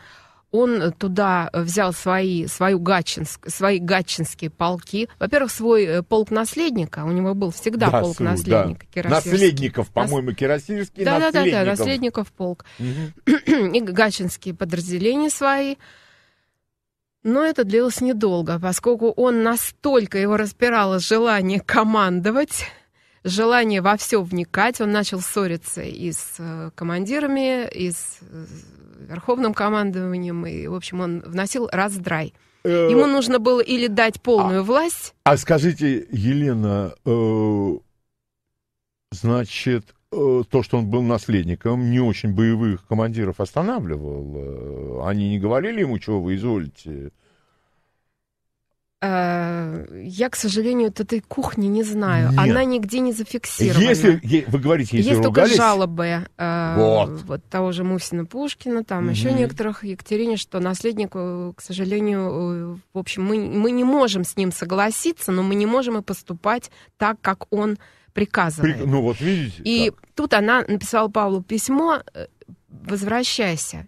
он туда взял свои, свою гатчинск, свои гатчинские полки. Во-первых, свой э, полк наследника. У него был всегда да, полк наследника. Да. Наследников, по-моему, кирасирский да, наследников. Да, да, да, наследников полк. Угу. И гатчинские подразделения свои. Но это длилось недолго, поскольку он настолько его распирало желание командовать, желание во все вникать. Он начал ссориться и с э, командирами, и с э, верховным командованием, и, в общем, он вносил раздрай. Э, ему нужно было или дать полную а, власть. А скажите, Елена, э, значит, э, то, что он был наследником, не очень боевых командиров останавливал. Э, они не говорили ему, чего вы изволите Э, я, к сожалению, вот этой кухни не знаю. Нет. Она нигде не зафиксирована. Если вы говорите, если есть ругались... только жалобы э, вот. вот того же Мусина Пушкина, там угу. еще некоторых Екатерине, что наследнику, к сожалению, э, в общем, мы, мы не можем с ним согласиться, но мы не можем и поступать так, как он приказывает. При... Ну вот видите. И как. тут она написала Павлу письмо: э, возвращайся.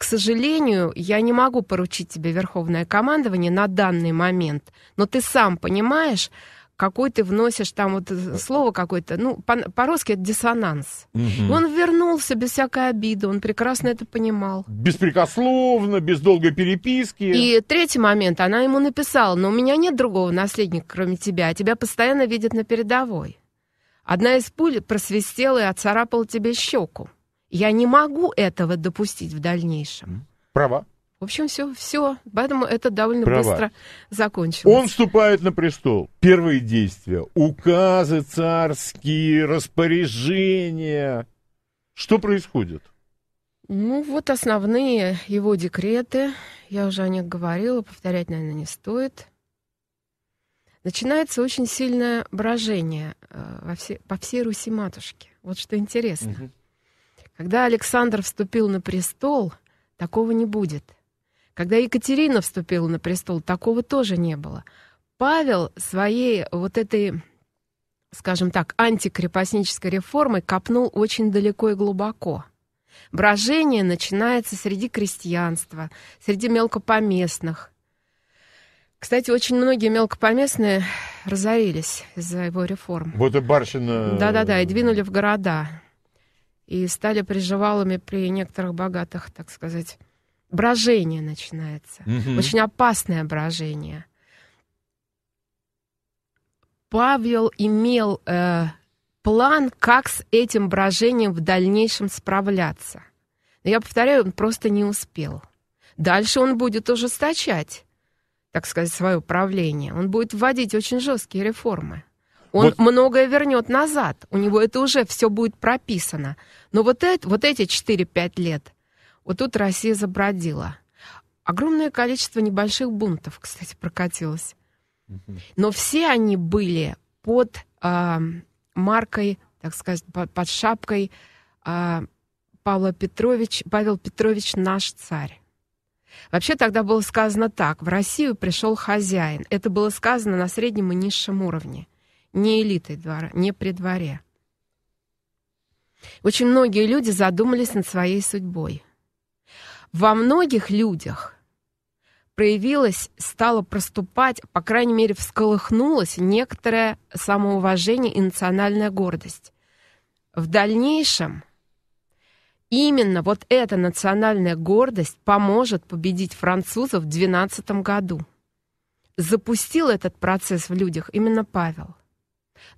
К сожалению, я не могу поручить тебе верховное командование на данный момент, но ты сам понимаешь, какой ты вносишь там вот э, слово какое-то, ну, по-русски по это диссонанс. Угу. Он вернулся без всякой обиды, он прекрасно это понимал. Беспрекословно, без долгой переписки. И третий момент, она ему написала, но у меня нет другого наследника, кроме тебя, а тебя постоянно видят на передовой. Одна из пуль просвистела и отцарапала тебе щеку. Я не могу этого допустить в дальнейшем. Права. В общем, все, все. Поэтому это довольно Права. быстро закончилось. Он вступает на престол. Первые действия. Указы царские, распоряжения. Что происходит? Ну, вот основные его декреты. Я уже о них говорила, повторять, наверное, не стоит. Начинается очень сильное брожение э, во все, по всей Руси матушке. Вот что интересно. Угу. Когда Александр вступил на престол, такого не будет. Когда Екатерина вступила на престол, такого тоже не было. Павел своей вот этой, скажем так, антикрепостнической реформой копнул очень далеко и глубоко. Брожение начинается среди крестьянства, среди мелкопоместных. Кстати, очень многие мелкопоместные разорились из-за его реформ. Вот и барщина... Э, Да-да-да, и двинули в города и стали приживалами при некоторых богатых, так сказать. Брожение начинается. Угу. Очень опасное брожение. Павел имел э, план, как с этим брожением в дальнейшем справляться. Но я повторяю, он просто не успел. Дальше он будет ужесточать, так сказать, свое правление. Он будет вводить очень жесткие реформы. Он вот. многое вернет назад. У него это уже все будет прописано. Но вот, это, вот эти 4-5 лет, вот тут Россия забродила. Огромное количество небольших бунтов, кстати, прокатилось. Но все они были под э, маркой, так сказать, под, под шапкой э, Павла Петрович, Павел Петрович наш царь. Вообще тогда было сказано так, в Россию пришел хозяин. Это было сказано на среднем и низшем уровне не элитой двора, не при дворе. Очень многие люди задумались над своей судьбой. Во многих людях проявилось, стало проступать, по крайней мере, всколыхнулось некоторое самоуважение и национальная гордость. В дальнейшем именно вот эта национальная гордость поможет победить французов в 2012 году. Запустил этот процесс в людях именно Павел.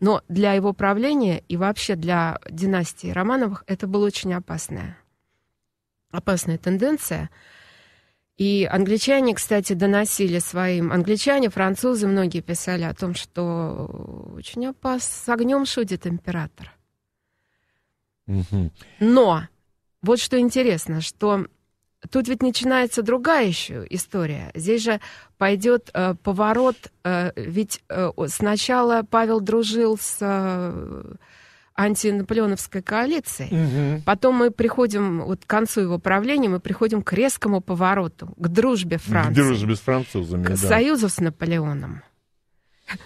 Но для его правления и вообще для династии Романовых это была очень опасная, опасная тенденция. И англичане, кстати, доносили своим, англичане, французы, многие писали о том, что очень опасно, с огнем шутит император. Но вот что интересно, что Тут ведь начинается другая еще история. Здесь же пойдет э, поворот, э, ведь э, сначала Павел дружил с э, антинаполеоновской коалиции. Угу. Потом мы приходим вот к концу его правления, мы приходим к резкому повороту, к дружбе Франции. К дружбе с французами, к да. союзу с Наполеоном.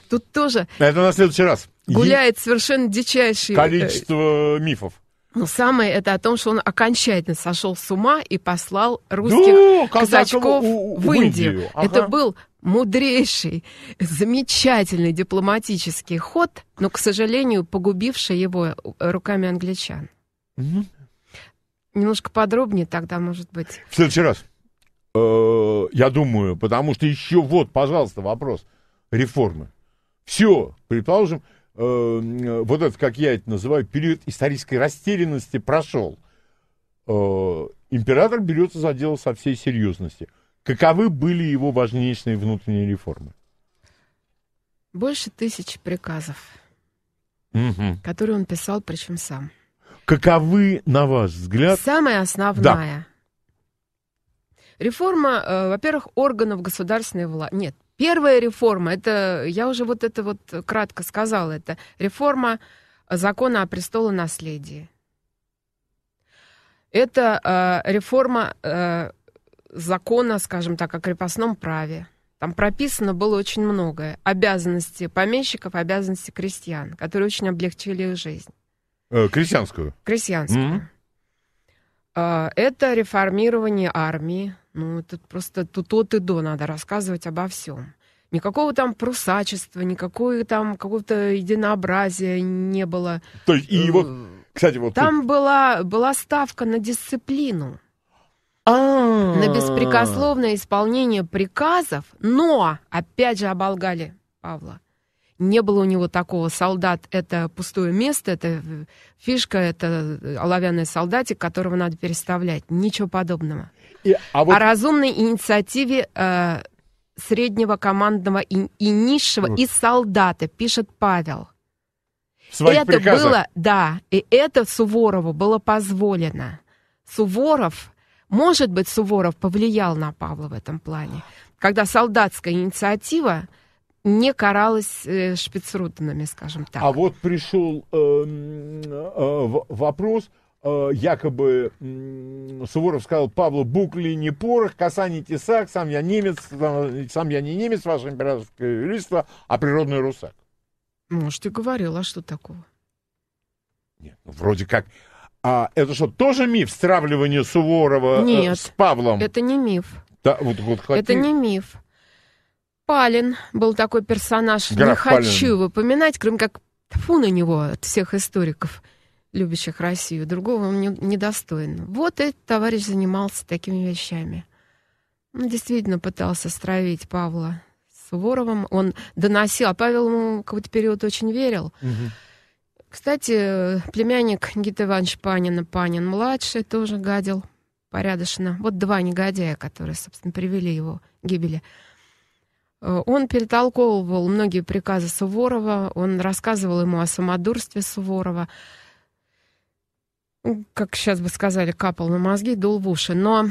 Тут тоже... Это на следующий раз. Гуляет совершенно дичайший... Э, количество мифов. Но ну, самое это о том, что он окончательно сошел с ума и послал русских да, казачков у, в Индию. Индию. Ага. Это был мудрейший, замечательный дипломатический ход, но, к сожалению, погубивший его руками англичан. mm Немножко подробнее тогда, может быть. В следующий раз. Э, я думаю, потому что еще вот, пожалуйста, вопрос реформы. Все, предположим, Э, вот этот, как я это называю, период исторической растерянности прошел, э, император берется за дело со всей серьезности. Каковы были его важнейшие внутренние реформы? Больше тысячи приказов, угу. которые он писал, причем сам. Каковы, на ваш взгляд? Самая основная. Да. Реформа, э, во-первых, органов государственной власти. Нет, Первая реформа, это, я уже вот это вот кратко сказала, это реформа закона о престолонаследии. Это э, реформа э, закона, скажем так, о крепостном праве. Там прописано было очень многое. Обязанности помещиков, обязанности крестьян, которые очень облегчили их жизнь. Э, крестьянскую? Крестьянскую. Mm-hmm. А, это реформирование армии. Ну, тут просто тут от и до надо рассказывать обо всем. Никакого там прусачества, никакого там какого-то единообразия не было. То есть и его, э, кстати, вот там была была ставка на дисциплину, А-а-а. на беспрекословное исполнение приказов, но опять же оболгали Павла не было у него такого солдат, это пустое место, это э, фишка, это э, оловянный солдатик, которого надо переставлять. Ничего подобного. И, а вот... О разумной инициативе э, среднего командного и, и низшего, вот. и солдата, пишет Павел. это приказах. было, да, и это Суворову было позволено. Суворов, может быть, Суворов повлиял на Павла в этом плане. Когда солдатская инициатива не каралось э, шпицрутанами, скажем так. А вот пришел эм, э, э, вопрос, э, якобы э, Суворов сказал Павлу Букли не порох, касание тесак, сам я немец, сам, я не немец, ваше императорское величество, а природный русак. Может, и говорил, а что такого? Нет, ну, вроде как... А это что, тоже миф стравливание Суворова э, Нет, э, с Павлом? это не миф. Да, вот, вот, хоть... Это не миф. Палин был такой персонаж. Граф не хочу Палин. выпоминать, кроме как фу на него от всех историков, любящих Россию. Другого он не, недостоин. Вот этот товарищ занимался такими вещами. Он ну, действительно пытался стравить Павла с Суворовым. Он доносил, а Павел ему какой-то период очень верил. Угу. Кстати, племянник Никиты Ивановича Панина, Панин-младший, тоже гадил порядочно. Вот два негодяя, которые, собственно, привели его к гибели. Э, он перетолковывал многие приказы Суворова, он рассказывал ему о самодурстве Суворова, ну, как сейчас бы сказали, капал на мозги, дул в уши. Но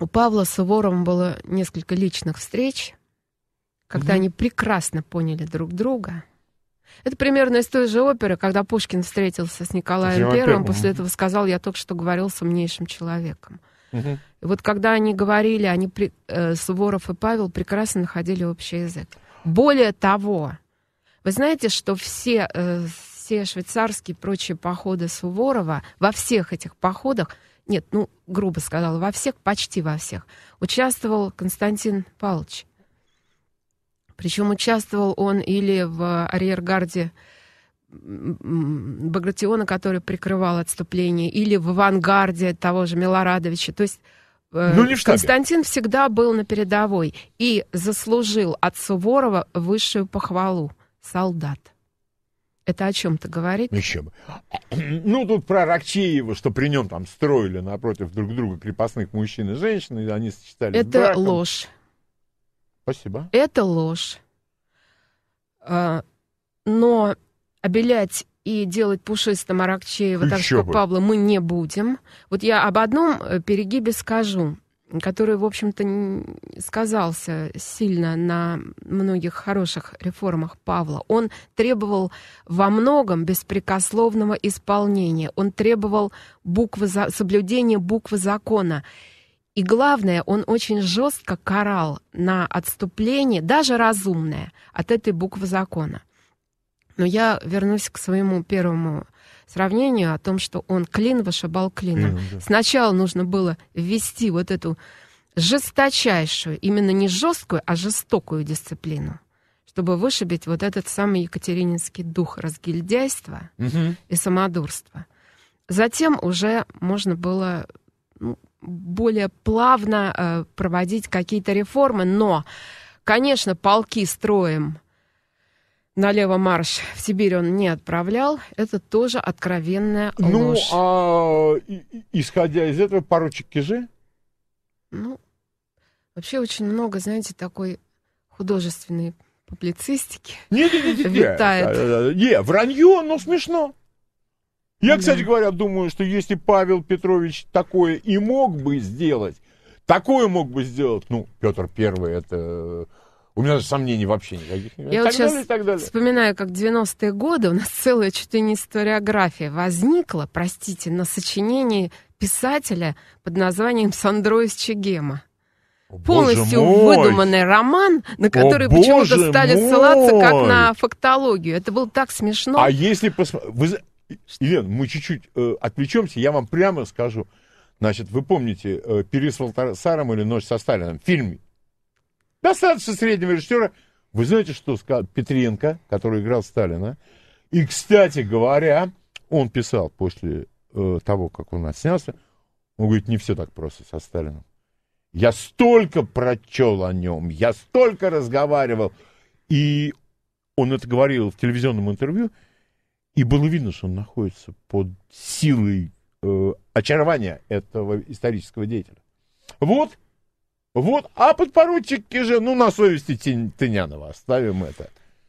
у Павла с Суворовым было несколько личных встреч, когда mm-hmm. они прекрасно поняли друг друга. Это примерно из той же оперы, когда Пушкин встретился с Николаем Первым, после этого сказал, я только что говорил с умнейшим человеком. Угу. Вот когда они говорили, они э, Суворов и Павел прекрасно находили общий язык. Более того, вы знаете, что все, э, все швейцарские и прочие походы Суворова, во всех этих походах, нет, ну, грубо сказала, во всех, почти во всех, участвовал Константин Павлович. Причем участвовал он или в арьергарде Багратиона, который прикрывал отступление, или в авангарде того же Милорадовича. То есть э, ну, не Константин всегда был на передовой и заслужил от Суворова высшую похвалу. Солдат. Это о чем-то говорит? Еще бы. Ну, тут про Рокчеева, что при нем там строили напротив друг друга крепостных мужчин и женщин, и они сочетались Это с браком. ложь. Спасибо. Это ложь. А, но обелять и делать пушистым Аракчеева, ну так что Павла мы не будем. Вот я об одном э, перегибе скажу, который, в общем-то, сказался сильно на многих хороших реформах Павла. Он требовал во многом беспрекословного исполнения. Он требовал буквы, соблюдения буквы закона. И главное, он очень жестко карал на отступление, даже разумное, от этой буквы закона. Но я вернусь к своему первому сравнению о том, что он клин вышибал клином. Mm, да. Сначала нужно было ввести вот эту жесточайшую, именно не жесткую, а жестокую дисциплину, чтобы вышибить вот этот самый екатерининский дух разгильдяйства mm-hmm. и самодурства. Затем уже можно было ну, более плавно э, проводить какие-то реформы, но, конечно, полки строим налево марш в Сибирь он не отправлял, это тоже откровенная ну, ложь. Ну, а исходя из этого, поручик Кижи? Ну, вообще очень много, знаете, такой художественной публицистики нет, нет, нет, витает. Нет, не, вранье, но смешно. Я, да. кстати говоря, думаю, что если Павел Петрович такое и мог бы сделать, такое мог бы сделать, ну, Петр Первый, это э, у меня сомнений вообще никаких. Я и вот сейчас далее, так далее. вспоминаю, как 90-е годы у нас целая чуть ли не историография возникла, простите, на сочинении писателя под названием Сандро из Чегема. О, Полностью выдуманный роман, на который почему-то стали мой! ссылаться как на фактологию. Это было так смешно. А если посмотреть... Елена, мы чуть-чуть э, отвлечемся, я вам прямо скажу. Значит, вы помните э, «Пересвалтарсаром» или «Ночь со Сталином» фильм Достаточно среднего режиссера. Вы знаете, что сказал Петренко, который играл Сталина? И, кстати говоря, он писал после э, того, как он отснялся, он говорит, не все так просто со Сталином. Я столько прочел о нем, я столько разговаривал. И он это говорил в телевизионном интервью, и было видно, что он находится под силой э, очарования этого исторического деятеля. Вот вот, а подпоручики же, ну, на совести Тынянова оставим это.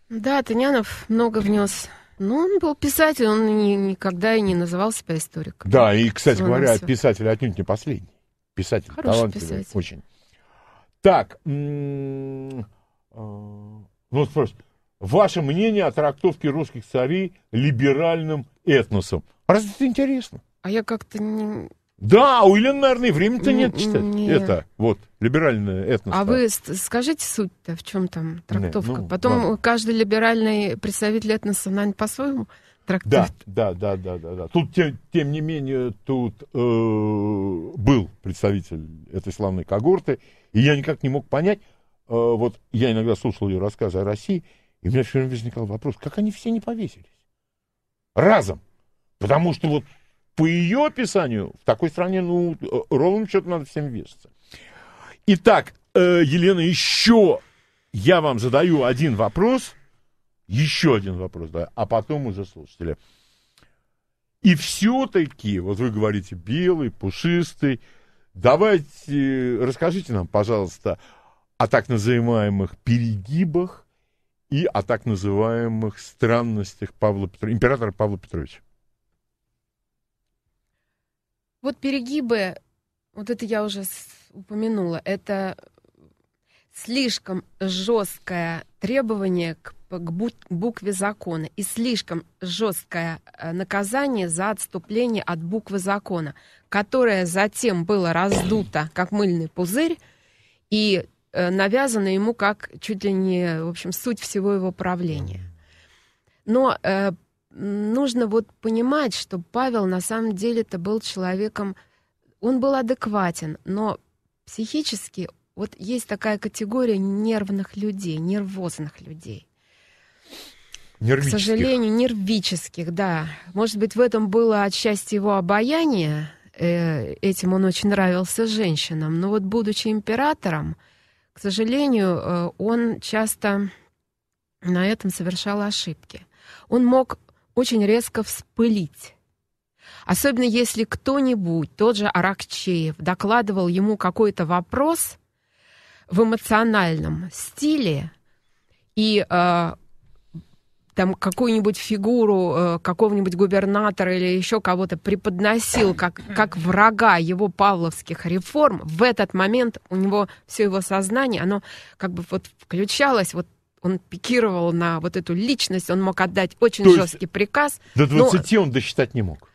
Да, Тынянов много внес. Ну, он был писатель, он ни, никогда и не называл себя историком. Да, и, кстати он говоря, все. писатель отнюдь не последний. Писатель, Хороший талантливый, писатель. очень. Так, э, ну, спросите, ваше мнение о трактовке русских царей либеральным этносом? А разве это интересно? А я как-то не... Да, а у Елены, наверное, времени-то нет читать. Нет. Это, вот, либеральная этнос. А вы скажите суть-то, в чем там трактовка? Нет, ну, Потом ладно. каждый либеральный представитель этноса, наверное, по-своему трактует. Да, да, да, да, да. да. Тут, тем, тем не менее, тут э, был представитель этой славной когорты, и я никак не мог понять, э, вот я иногда слушал ее рассказы о России, и у меня все время возникал вопрос, как они все не повесились? Разом. Потому что вот по ее описанию, в такой стране, ну, э, ровным счетом надо всем вешаться. Итак, э, Елена, еще я вам задаю один вопрос, еще один вопрос, да, а потом уже слушатели. И все-таки, вот вы говорите, белый, пушистый, давайте, расскажите нам, пожалуйста, о так называемых перегибах и о так называемых странностях Павла Петро... императора Павла Петровича. Вот перегибы, вот это я уже упомянула, это слишком жесткое требование к, к букве закона и слишком жесткое э, наказание за отступление от буквы закона, которое затем было раздуто как мыльный пузырь и э, навязано ему как чуть ли не, в общем, суть всего его правления. Но э, нужно вот понимать, что Павел на самом деле это был человеком, он был адекватен, но психически вот есть такая категория нервных людей, нервозных людей. Нервических. К сожалению, нервических, да. Может быть, в этом было отчасти его обаяние, э, этим он очень нравился женщинам, но вот будучи императором, к сожалению, э, он часто на этом совершал ошибки. Он мог очень резко вспылить. Особенно если кто-нибудь, тот же Аракчеев, докладывал ему какой-то вопрос в эмоциональном стиле, и э, там какую-нибудь фигуру э, какого-нибудь губернатора или еще кого-то преподносил как, как врага его павловских реформ, в этот момент у него все его сознание, оно как бы вот включалось вот он пикировал на вот эту личность, он мог отдать очень То жесткий приказ. До 20 но... он досчитать не мог.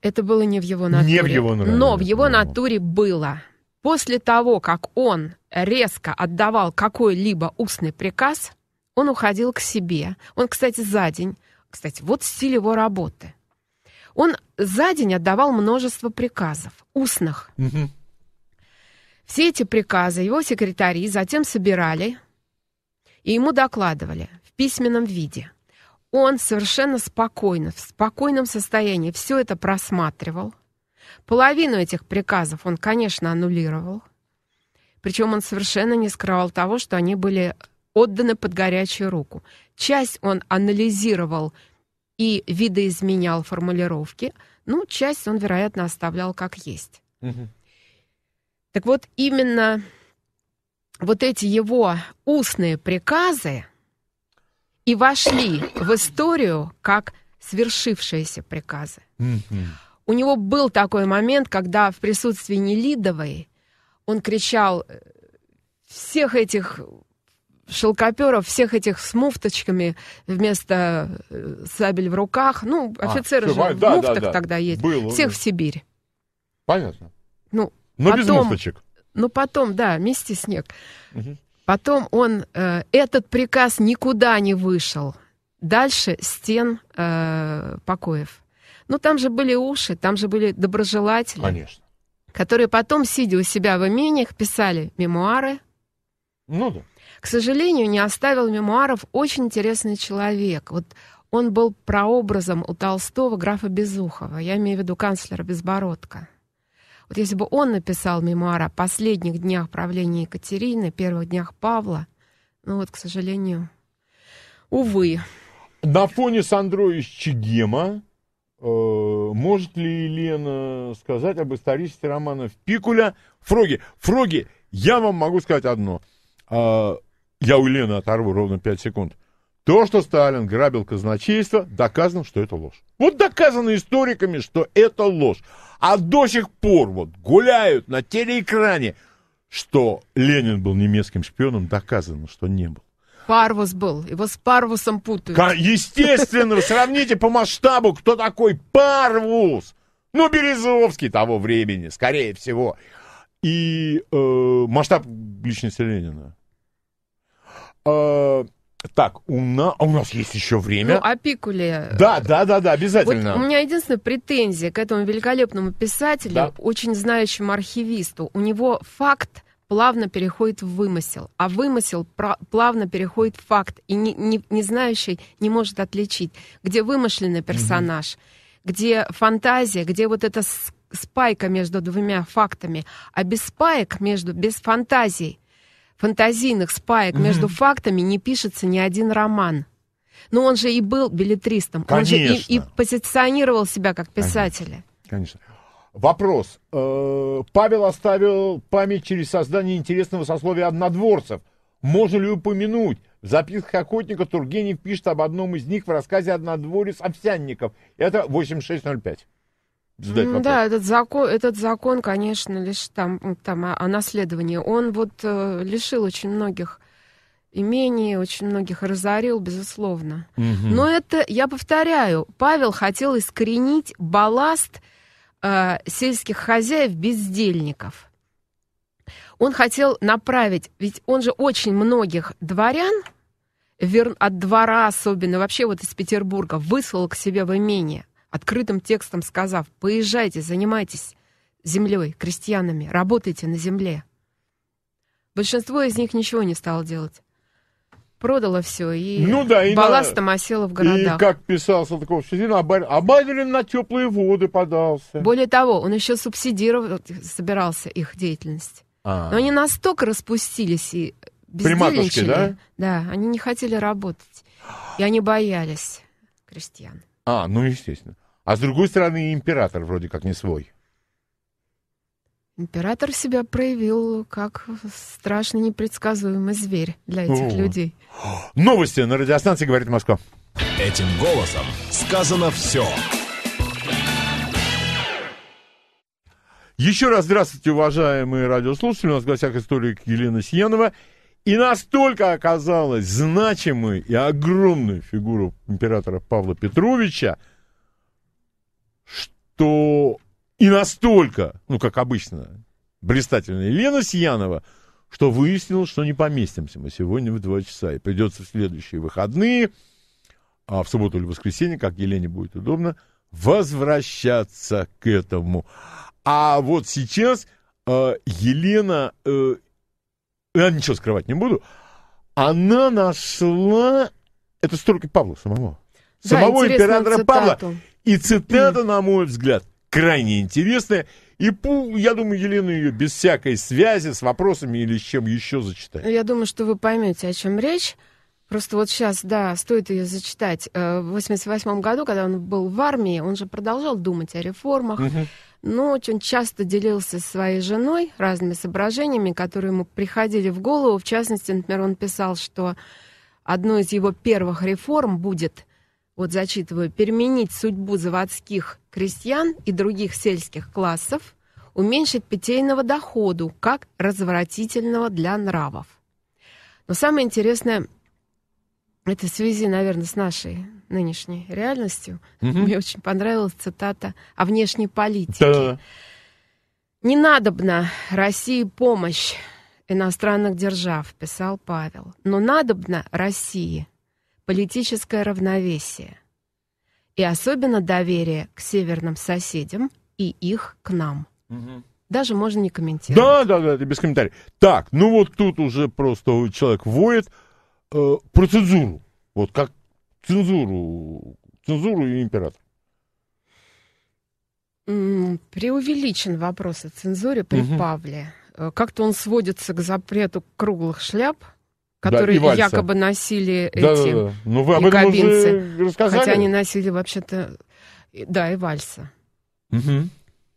Это было не в его натуре. Не в его натуре. Но в его натуре было. После того, как он резко отдавал какой-либо устный приказ, он уходил к себе. Он, кстати, за день, кстати, вот стиль его работы. Он за день отдавал множество приказов, устных. Угу. Все эти приказы его секретари затем собирали и ему докладывали в письменном виде. Он совершенно спокойно, в спокойном состоянии все это просматривал. Половину этих приказов он, конечно, аннулировал. Причем он совершенно не скрывал того, что они были отданы под горячую руку. Часть он анализировал и видоизменял формулировки, ну, часть он, вероятно, оставлял как есть. Угу. Так вот, именно вот эти его устные приказы и вошли в историю как свершившиеся приказы. У него был такой момент, когда в присутствии Нелидовой он кричал э, всех этих шелкоперов, всех этих с муфточками вместо э, сабель в руках. Ну, а, офицеры а, же да, в муфтах да, да. тогда есть. Было, всех да. в Сибирь. Понятно. Ну, Но потом, без муфточек. Ну потом, да, вместе снег. Угу. Потом он, э, этот приказ никуда не вышел. Дальше стен э, покоев. Ну, там же были уши, там же были доброжелатели. Конечно. Которые потом, сидя у себя в имениях, писали мемуары. Ну да. К сожалению, не оставил мемуаров очень интересный человек. Вот он был прообразом у Толстого графа Безухова, я имею в виду канцлера Безбородка. Вот если бы он написал мемуар о последних днях правления Екатерины, первых днях Павла, ну вот, к сожалению, увы. На фоне Сандрович Чегема э, может ли Елена сказать об исторической историчности в Пикуля Фроги? Фроги, я вам могу сказать одно. Э, я у Елены оторву ровно 5 секунд. Э, то, что Сталин грабил казначейство, доказано, что это ложь. Вот доказано историками, что это ложь. А до сих пор вот гуляют на телеэкране, что Ленин был немецким шпионом, доказано, что не был. Парвус был, его с Парвусом путают. Естественно, сравните по масштабу, кто такой Парвус. Ну, Березовский того времени, скорее всего. И э, масштаб личности Ленина. Э, так, у, на... А у нас есть еще время. Ну, опикуле. Да, да, да, да, обязательно. Вот у меня единственная претензия к этому великолепному писателю, да. очень знающему архивисту. У него факт плавно переходит в вымысел, а вымысел плавно переходит в факт, и не, не, не знающий не может отличить, где вымышленный персонаж, mm где фантазия, где вот эта спайка между двумя фактами, а без спаек между без фантазий фантазийных спаек mm-hmm. между фактами не пишется ни один роман. Но ну, он же и был билетристом, Конечно. он же и, и позиционировал себя как писателя. Конечно. Конечно. Вопрос. Э, Павел оставил память через создание интересного сословия однодворцев. Можно ли упомянуть? В записках охотника Тургенев пишет об одном из них в рассказе «Однодворец овсянников». Это 8605 задать вопрос. Да, этот закон, этот закон, конечно, лишь там, там о, а, о наследовании, он вот э, лишил очень многих имений, очень многих разорил, безусловно. Угу. Но это, я повторяю, Павел хотел искоренить балласт э, сельских хозяев бездельников. Он хотел направить, ведь он же очень многих дворян вер... от двора особенно, вообще вот из Петербурга, выслал к себе в имение открытым текстом сказав «Поезжайте, занимайтесь землей, крестьянами, работайте на земле». Большинство из них ничего не стало делать. Продало все, и ну, да, и балластом на... осело в городах. И, как писал Салтыков Щетин, Абадилин на теплые воды подался. Более того, он еще субсидировал, собирался их деятельность. А-а-а. Но они настолько распустились и бездельничали. да? Да, они не хотели работать. И они боялись крестьян. А, ну естественно. А с другой стороны, император вроде как не свой. Император себя проявил как страшный непредсказуемый зверь для этих О. людей. Новости на радиостанции «Говорит Москва». Этим голосом сказано все. Еще раз здравствуйте, уважаемые радиослушатели. У нас в гостях историк Елена Сиенова и настолько оказалась значимой и огромной фигуру императора Павла Петровича, что и настолько, ну, как обычно, блистательная Елена Сьянова, что выяснилось, что не поместимся мы сегодня в 2 часа, и придется в следующие выходные, а в субботу или воскресенье, как Елене будет удобно, возвращаться к этому. А вот сейчас э, Елена э, я ничего скрывать не буду, она нашла, это столько Павла самого, да, самого императора цитату. Павла. И цитата, на мой взгляд, крайне интересная. И я думаю, Елена ее без всякой связи с вопросами или с чем еще зачитает. Я думаю, что вы поймете, о чем речь. Просто вот сейчас, да, стоит ее зачитать. Э, в 88 году, когда он был в армии, он же продолжал думать о реформах. Но очень часто делился со своей женой разными соображениями, которые ему приходили в голову. В частности, например, он писал, что одной из его первых реформ будет, вот зачитываю, переменить судьбу заводских крестьян и других сельских классов, уменьшить питейного доходу, как разворотительного для нравов. Но самое интересное, это в связи, наверное, с нашей нынешней реальностью. Угу. Мне очень понравилась цитата о внешней политике. Да. «Не надобно России помощь иностранных держав», — писал Павел. «Но надобно России политическое равновесие и особенно доверие к северным соседям и их к нам». Угу. Даже можно не комментировать. Да, да, да, это без комментариев. Так, ну вот тут уже просто человек воет, э, про Вот как цензуру, цензуру и император. Преувеличен вопрос о цензуре при угу. Павле. Э, как-то он сводится к запрету круглых шляп, которые да, якобы носили да, эти да, да. Ну, вы об Этом уже рассказали. Хотя они носили вообще-то, да, и вальса. Угу.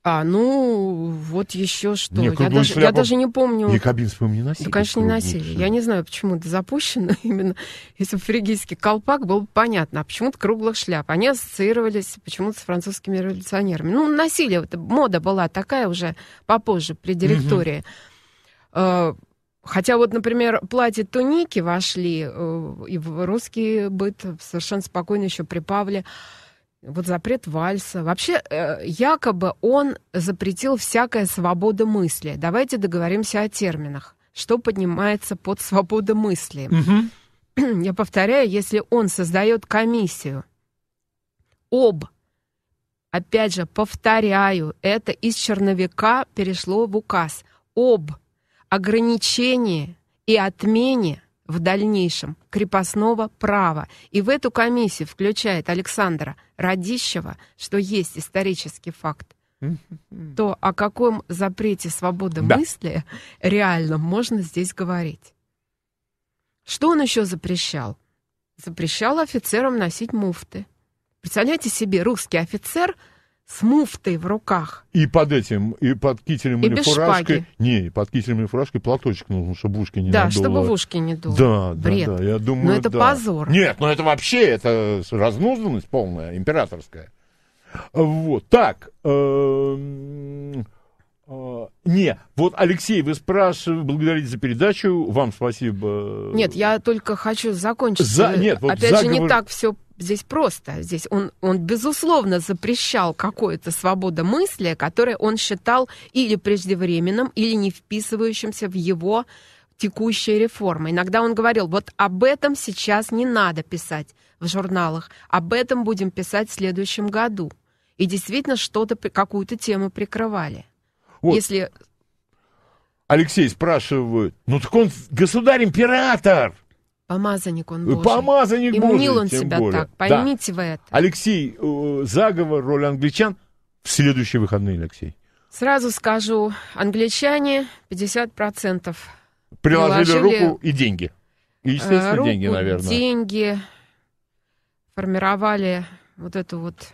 А, ну, вот еще что. Не, я, даже, шляпу... я даже не помню. Якобинскую не носили? Да, конечно, не носили. Шляпу. Я не знаю, почему это запущено именно. Если бы фригийский колпак, был бы понятно. А почему-то круглых шляп. Они ассоциировались почему-то с французскими революционерами. Ну, носили. Это мода была такая уже попозже при директории. А, хотя вот, например, платья, туники вошли э, и в русский быт совершенно спокойно еще при Павле вот запрет вальса. Вообще, э, якобы он запретил всякая свободу мысли. Давайте договоримся о терминах. Что поднимается под свободомыслием? Угу. Я повторяю, если он создает комиссию об, опять же, повторяю, это из черновика перешло в указ, об ограничении и отмене в дальнейшем крепостного права. И в эту комиссию включает Александра Радищева, что есть исторический факт, то о каком запрете свободы да. мысли реально можно здесь говорить? Что он еще запрещал? Запрещал офицерам носить муфты. Представляете себе, русский офицер – с муфтой в руках. И под этим, и под кителем и или без фуражкой. Шпаги. Не, под кителем или фуражкой платочек нужен, чтобы ушки не да, надуло. Да, чтобы в ушки не дуло. Да, Бред. да, да, я думаю, Но это да. позор. Нет, но ну это вообще, это разнузданность полная, императорская. Вот, так. Эм, э, не, вот Алексей, вы спрашиваете, благодарите за передачу, вам спасибо. Нет, я только хочу закончить. За, э, нет, вот Опять заговор... же, не так все здесь просто. Здесь он, он безусловно, запрещал какое-то свободу свободомыслие, которое он считал или преждевременным, или не вписывающимся в его текущие реформы. Иногда он говорил, вот об этом сейчас не надо писать в журналах, об этом будем писать в следующем году. И действительно что-то, какую-то тему прикрывали. Вот. Если Алексей спрашивает, ну так он государь-император! Помазанник он э, Божий. Помазанник И Божий, мнил он себя более. так, поймите да. вы это. Алексей, э, заговор, роль англичан в следующие выходные, Алексей. Сразу скажу, англичане 50% приложили, приложили руку и деньги. И, естественно, э, руку, деньги, наверное. деньги, формировали вот эту вот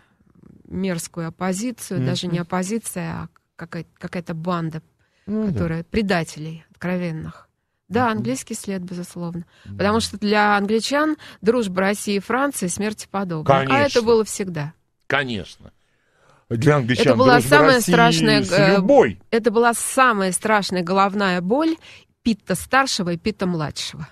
мерзкую оппозицию, mm-hmm. даже не оппозиция, а какая- какая-то банда, mm-hmm. которая предателей откровенных. Да, английский след, безусловно. Потому что для англичан дружба России и Франции смерти подобна. Конечно. А это было всегда. Конечно. Для англичан это была самая России страшная, с э, любой. Это была самая страшная головная боль Питта старшего и Питта младшего.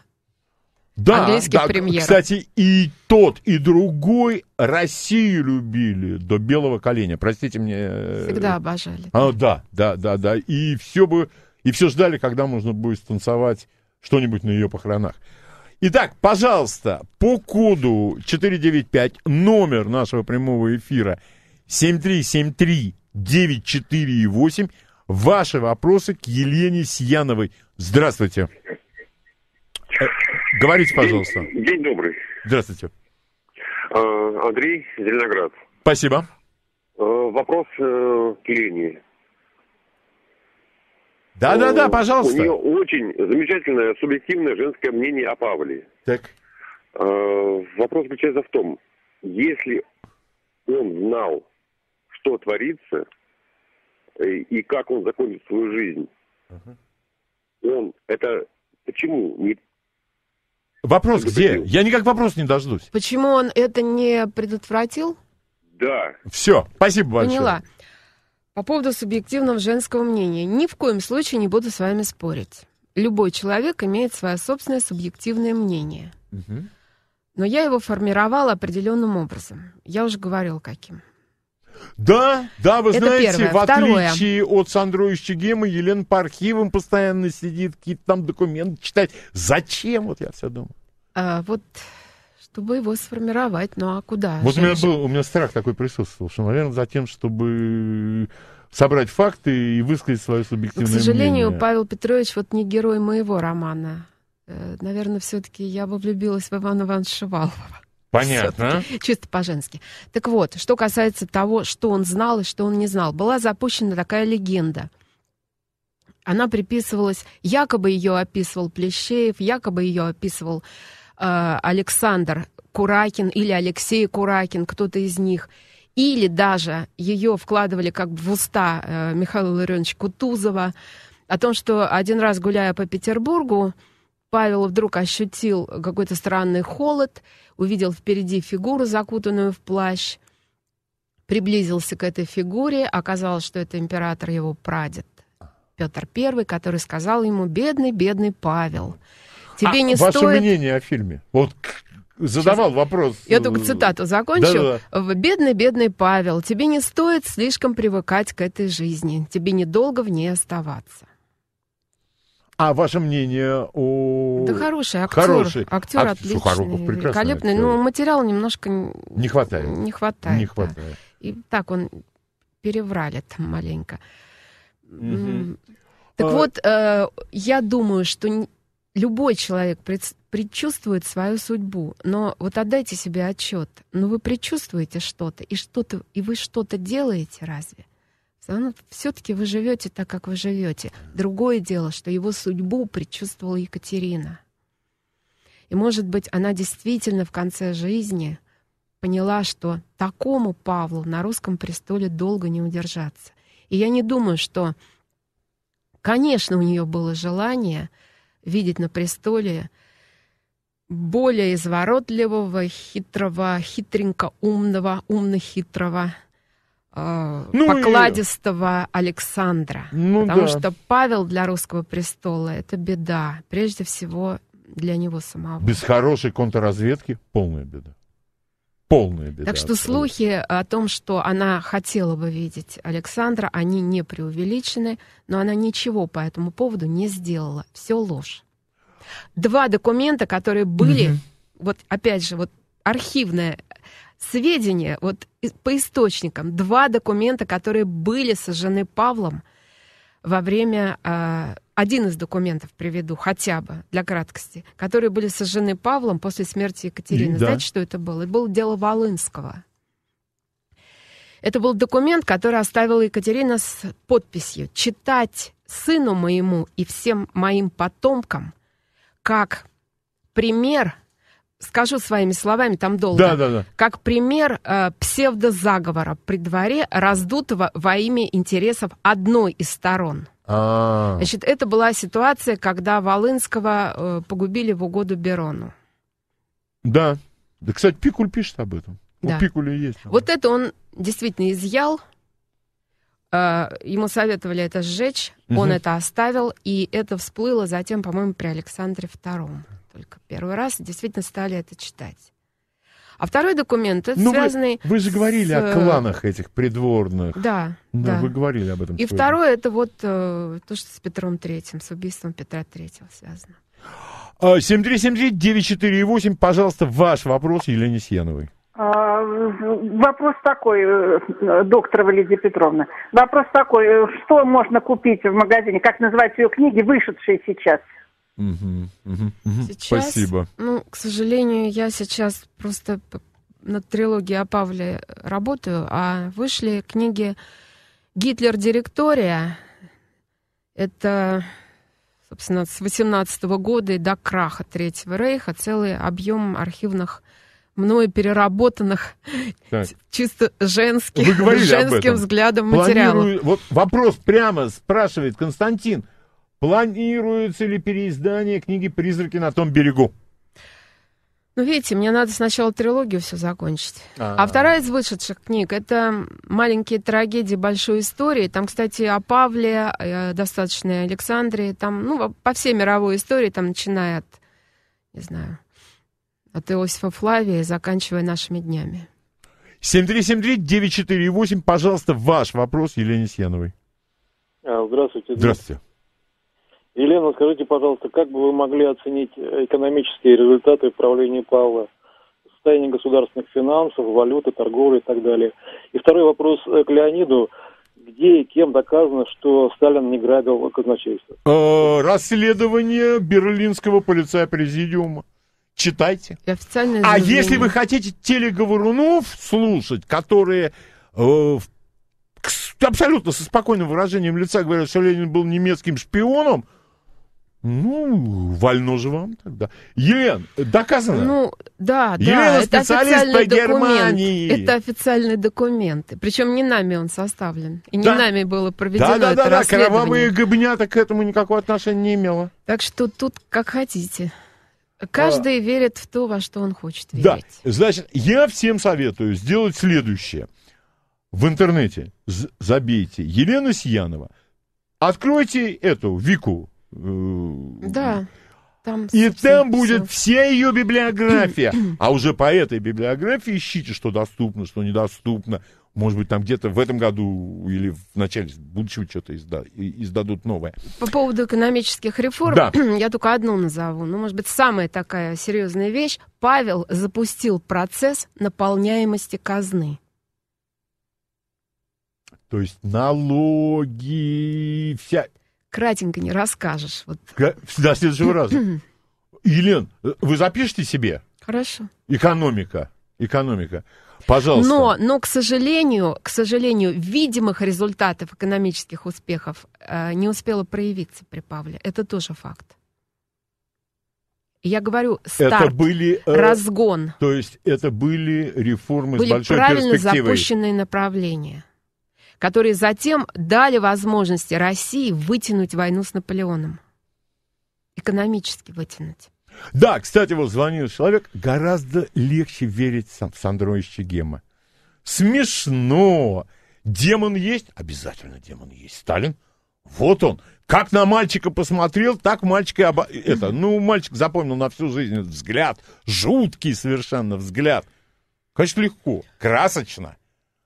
Да, да, Кстати, и тот, и другой Россию любили до белого коленя. Простите мне. Э, всегда обожали. А, да, да, да, да. И все бы и все ждали, когда можно будет станцевать что-нибудь на ее похоронах. Итак, пожалуйста, по коду 495, номер нашего прямого эфира 7373948 ваши вопросы к Елене Сьяновой. Здравствуйте. Э, говорите, пожалуйста. День, день добрый. Здравствуйте. Э, Андрей, Зеленоград. Спасибо. Э, вопрос к Елене. Да-да-да, ну, пожалуйста. У нее очень замечательное субъективное женское мнение о Павле. Так. А, вопрос заключается в том, если он знал, что творится э, и как он закончит свою жизнь, угу. он это почему не Вопрос где? Я никак вопрос не дождусь. Почему он это не предотвратил? Да. Все, спасибо большое. Поняла. По поводу субъективного женского мнения. Ни в коем случае не буду с вами спорить. Любой человек имеет свое собственное субъективное мнение. Угу. Но я его формировала определенным образом. Я уже говорил, каким. Да, да, вы Это знаете, первое. в Второе. отличие от Сандровича Гема, Елена по архивам постоянно сидит, какие-то там документы читать. Зачем? Вот я все думаю. А, вот чтобы его сформировать. Ну а куда? Вот у меня, был, у меня страх такой присутствовал, что, наверное, за тем, чтобы собрать факты и высказать свое субъективное мнение. Ну, к сожалению, мнение. Павел Петрович вот не герой моего романа. Э, наверное, все-таки я бы влюбилась в Ивана Ивановича Шувалова. Понятно. Чисто по-женски. Так вот, что касается того, что он знал и что он не знал. Была запущена такая легенда. Она приписывалась, якобы ее описывал Плещеев, якобы ее описывал Э, Александр Куракин или Алексей Куракин, кто-то из них. Или даже ее вкладывали как бы в уста э, Михаила Ларионовича Кутузова о том, что один раз гуляя по Петербургу, Павел вдруг ощутил какой-то странный холод, увидел впереди фигуру, закутанную в плащ, приблизился к этой фигуре, оказалось, что это император его прадед Петр I, который сказал ему «бедный, бедный Павел». Тебе а не ваше стоит... мнение о фильме? Вот задавал Сейчас. вопрос. Я э, только цитату закончу. Да-да-да. Бедный-бедный Павел, тебе не стоит слишком привыкать к этой жизни. Тебе недолго в ней оставаться. А ваше мнение о... Да хороший актер. Хороший. Актер Ак... отличный. Сухоруков великолепный. Актер. Но материала немножко... Не хватает. Не хватает. Не хватает. Да. И так он переврали там маленько. Угу. Так а... вот, э, я думаю, что любой человек пред, предчувствует свою судьбу, но вот отдайте себе отчет, но ну, вы предчувствуете что-то, и что-то, и вы что-то делаете, разве? Все-таки вы живете так, как вы живете. Другое дело, что его судьбу предчувствовала Екатерина. И, может быть, она действительно в конце жизни поняла, что такому Павлу на русском престоле долго не удержаться. И я не думаю, что, конечно, у нее было желание — видеть на престоле более изворотливого, хитрого, хитренько умного, умно-хитрого, э, ну покладистого и... Александра. Ну Потому да. что Павел для русского престола это беда. Прежде всего для него самого. Без хорошей контрразведки полная беда полная беда. Так что слухи о том, что она хотела бы видеть Александра, они не преувеличены, но она ничего по этому поводу не сделала. Все ложь. Два документа, которые были, угу. вот опять же, вот архивное сведения, вот по источникам, два документа, которые были сожжены Павлом во время а, один из документов приведу, хотя бы, для краткости, которые были сожжены Павлом после смерти Екатерины. И, Знаете, да. что это было? Это было дело Волынского. Это был документ, который оставила Екатерина с подписью «Читать сыну моему и всем моим потомкам как пример скажу своими словами, там долго. Да, да, да. Как пример э, псевдозаговора при дворе, раздутого во имя интересов одной из сторон. А. Значит, это была ситуация, когда Волынского э, погубили в угоду Берону. Да. Да, кстати, Пикуль пишет об этом. Да. У Пикуля есть. Наверное. Вот это он действительно изъял. Э, ему советовали это сжечь, угу. он это оставил, и это всплыло затем, по-моему, при Александре II. Только первый раз действительно стали это читать. А второй документ, это ну, связанный... Вы, вы же говорили с... о кланах этих придворных. Да, да, да. Вы говорили об этом. И сегодня. второе, это вот э, то, что с Петром Третьим, с убийством Петра Третьего связано. 7373948, а, пожалуйста, ваш вопрос Елене Сьяновой. А, вопрос такой, э, доктор Валерия Петровна. Вопрос такой, э, что можно купить в магазине, как называются ее книги, вышедшие сейчас, Угу, угу, угу. Сейчас, Спасибо. Ну, к сожалению, я сейчас просто над трилогией о Павле э, работаю, а вышли книги «Гитлер-директория». Это, собственно, с 18 -го года и до краха Третьего Рейха целый объем архивных мной переработанных так. чисто женских, женским взглядом Планирую... материалов. Вот вопрос прямо спрашивает Константин. Планируется ли переиздание книги «Призраки на том берегу»? Ну, видите, мне надо сначала трилогию все закончить. а а вторая из вышедших книг — это «Маленькие трагедии большой истории». Там, кстати, о Павле, э, достаточно Александре. Там, ну, по всей мировой истории, там, начиная от, не знаю, от Иосифа Флавия заканчивая нашими днями. 7373-948, пожалуйста, ваш вопрос Елене Сьяновой. А, здравствуйте. Здравствуйте. Елена, скажите, пожалуйста, как бы вы могли оценить экономические результаты правления Павла? Состояние государственных финансов, валюты, торговли и так далее. И второй вопрос к Леониду. Где и кем доказано, что Сталин не грабил казначейство? Э, расследование берлинского полицая президиума. Читайте. А если вы хотите телеговорунов слушать, которые э, абсолютно со спокойным выражением лица говорят, что Ленин был немецким шпионом, ну, вольно же вам тогда. Елена, доказано? Ну, да, да. Елена это специалист по Германии. Документ. Это официальный документ. Причем не нами он составлен. И да. не нами было проведено да, да, это да, да, кровавые гобнята к этому никакого отношения не имела. Так что тут как хотите. Каждый а, верит в то, во что он хочет верить. Да, значит, я всем советую сделать следующее. В интернете забейте Елена Сьянова. Откройте эту Вику Э, да. Там, и там будет все. вся ее библиография. А уже по этой библиографии ищите, что доступно, что недоступно. Может быть, там где-то в этом году или в начале будущего что-то изда- издадут новое. По поводу экономических реформ да. я только одну назову. Ну, может быть, самая такая серьезная вещь. Павел запустил процесс наполняемости казны. То есть налоги, вся кратенько не расскажешь. Вот. До следующего раза. Елен, вы запишите себе? Хорошо. Экономика. Экономика. Пожалуйста. Но, но к сожалению, к сожалению, видимых результатов экономических успехов э, не успела проявиться при Павле. Это тоже факт. Я говорю, старт, это были, э, разгон. То есть это были реформы были с большой правильно перспективой. правильно запущенные направления которые затем дали возможности России вытянуть войну с Наполеоном. Экономически вытянуть. Да, кстати, вот звонил человек, гораздо легче верить в Сандро Гема. Смешно. Демон есть? Обязательно демон есть. Сталин? Вот он. Как на мальчика посмотрел, так мальчик и оба... это. Ну, мальчик запомнил на всю жизнь взгляд. Жуткий совершенно взгляд. Конечно, легко. Красочно.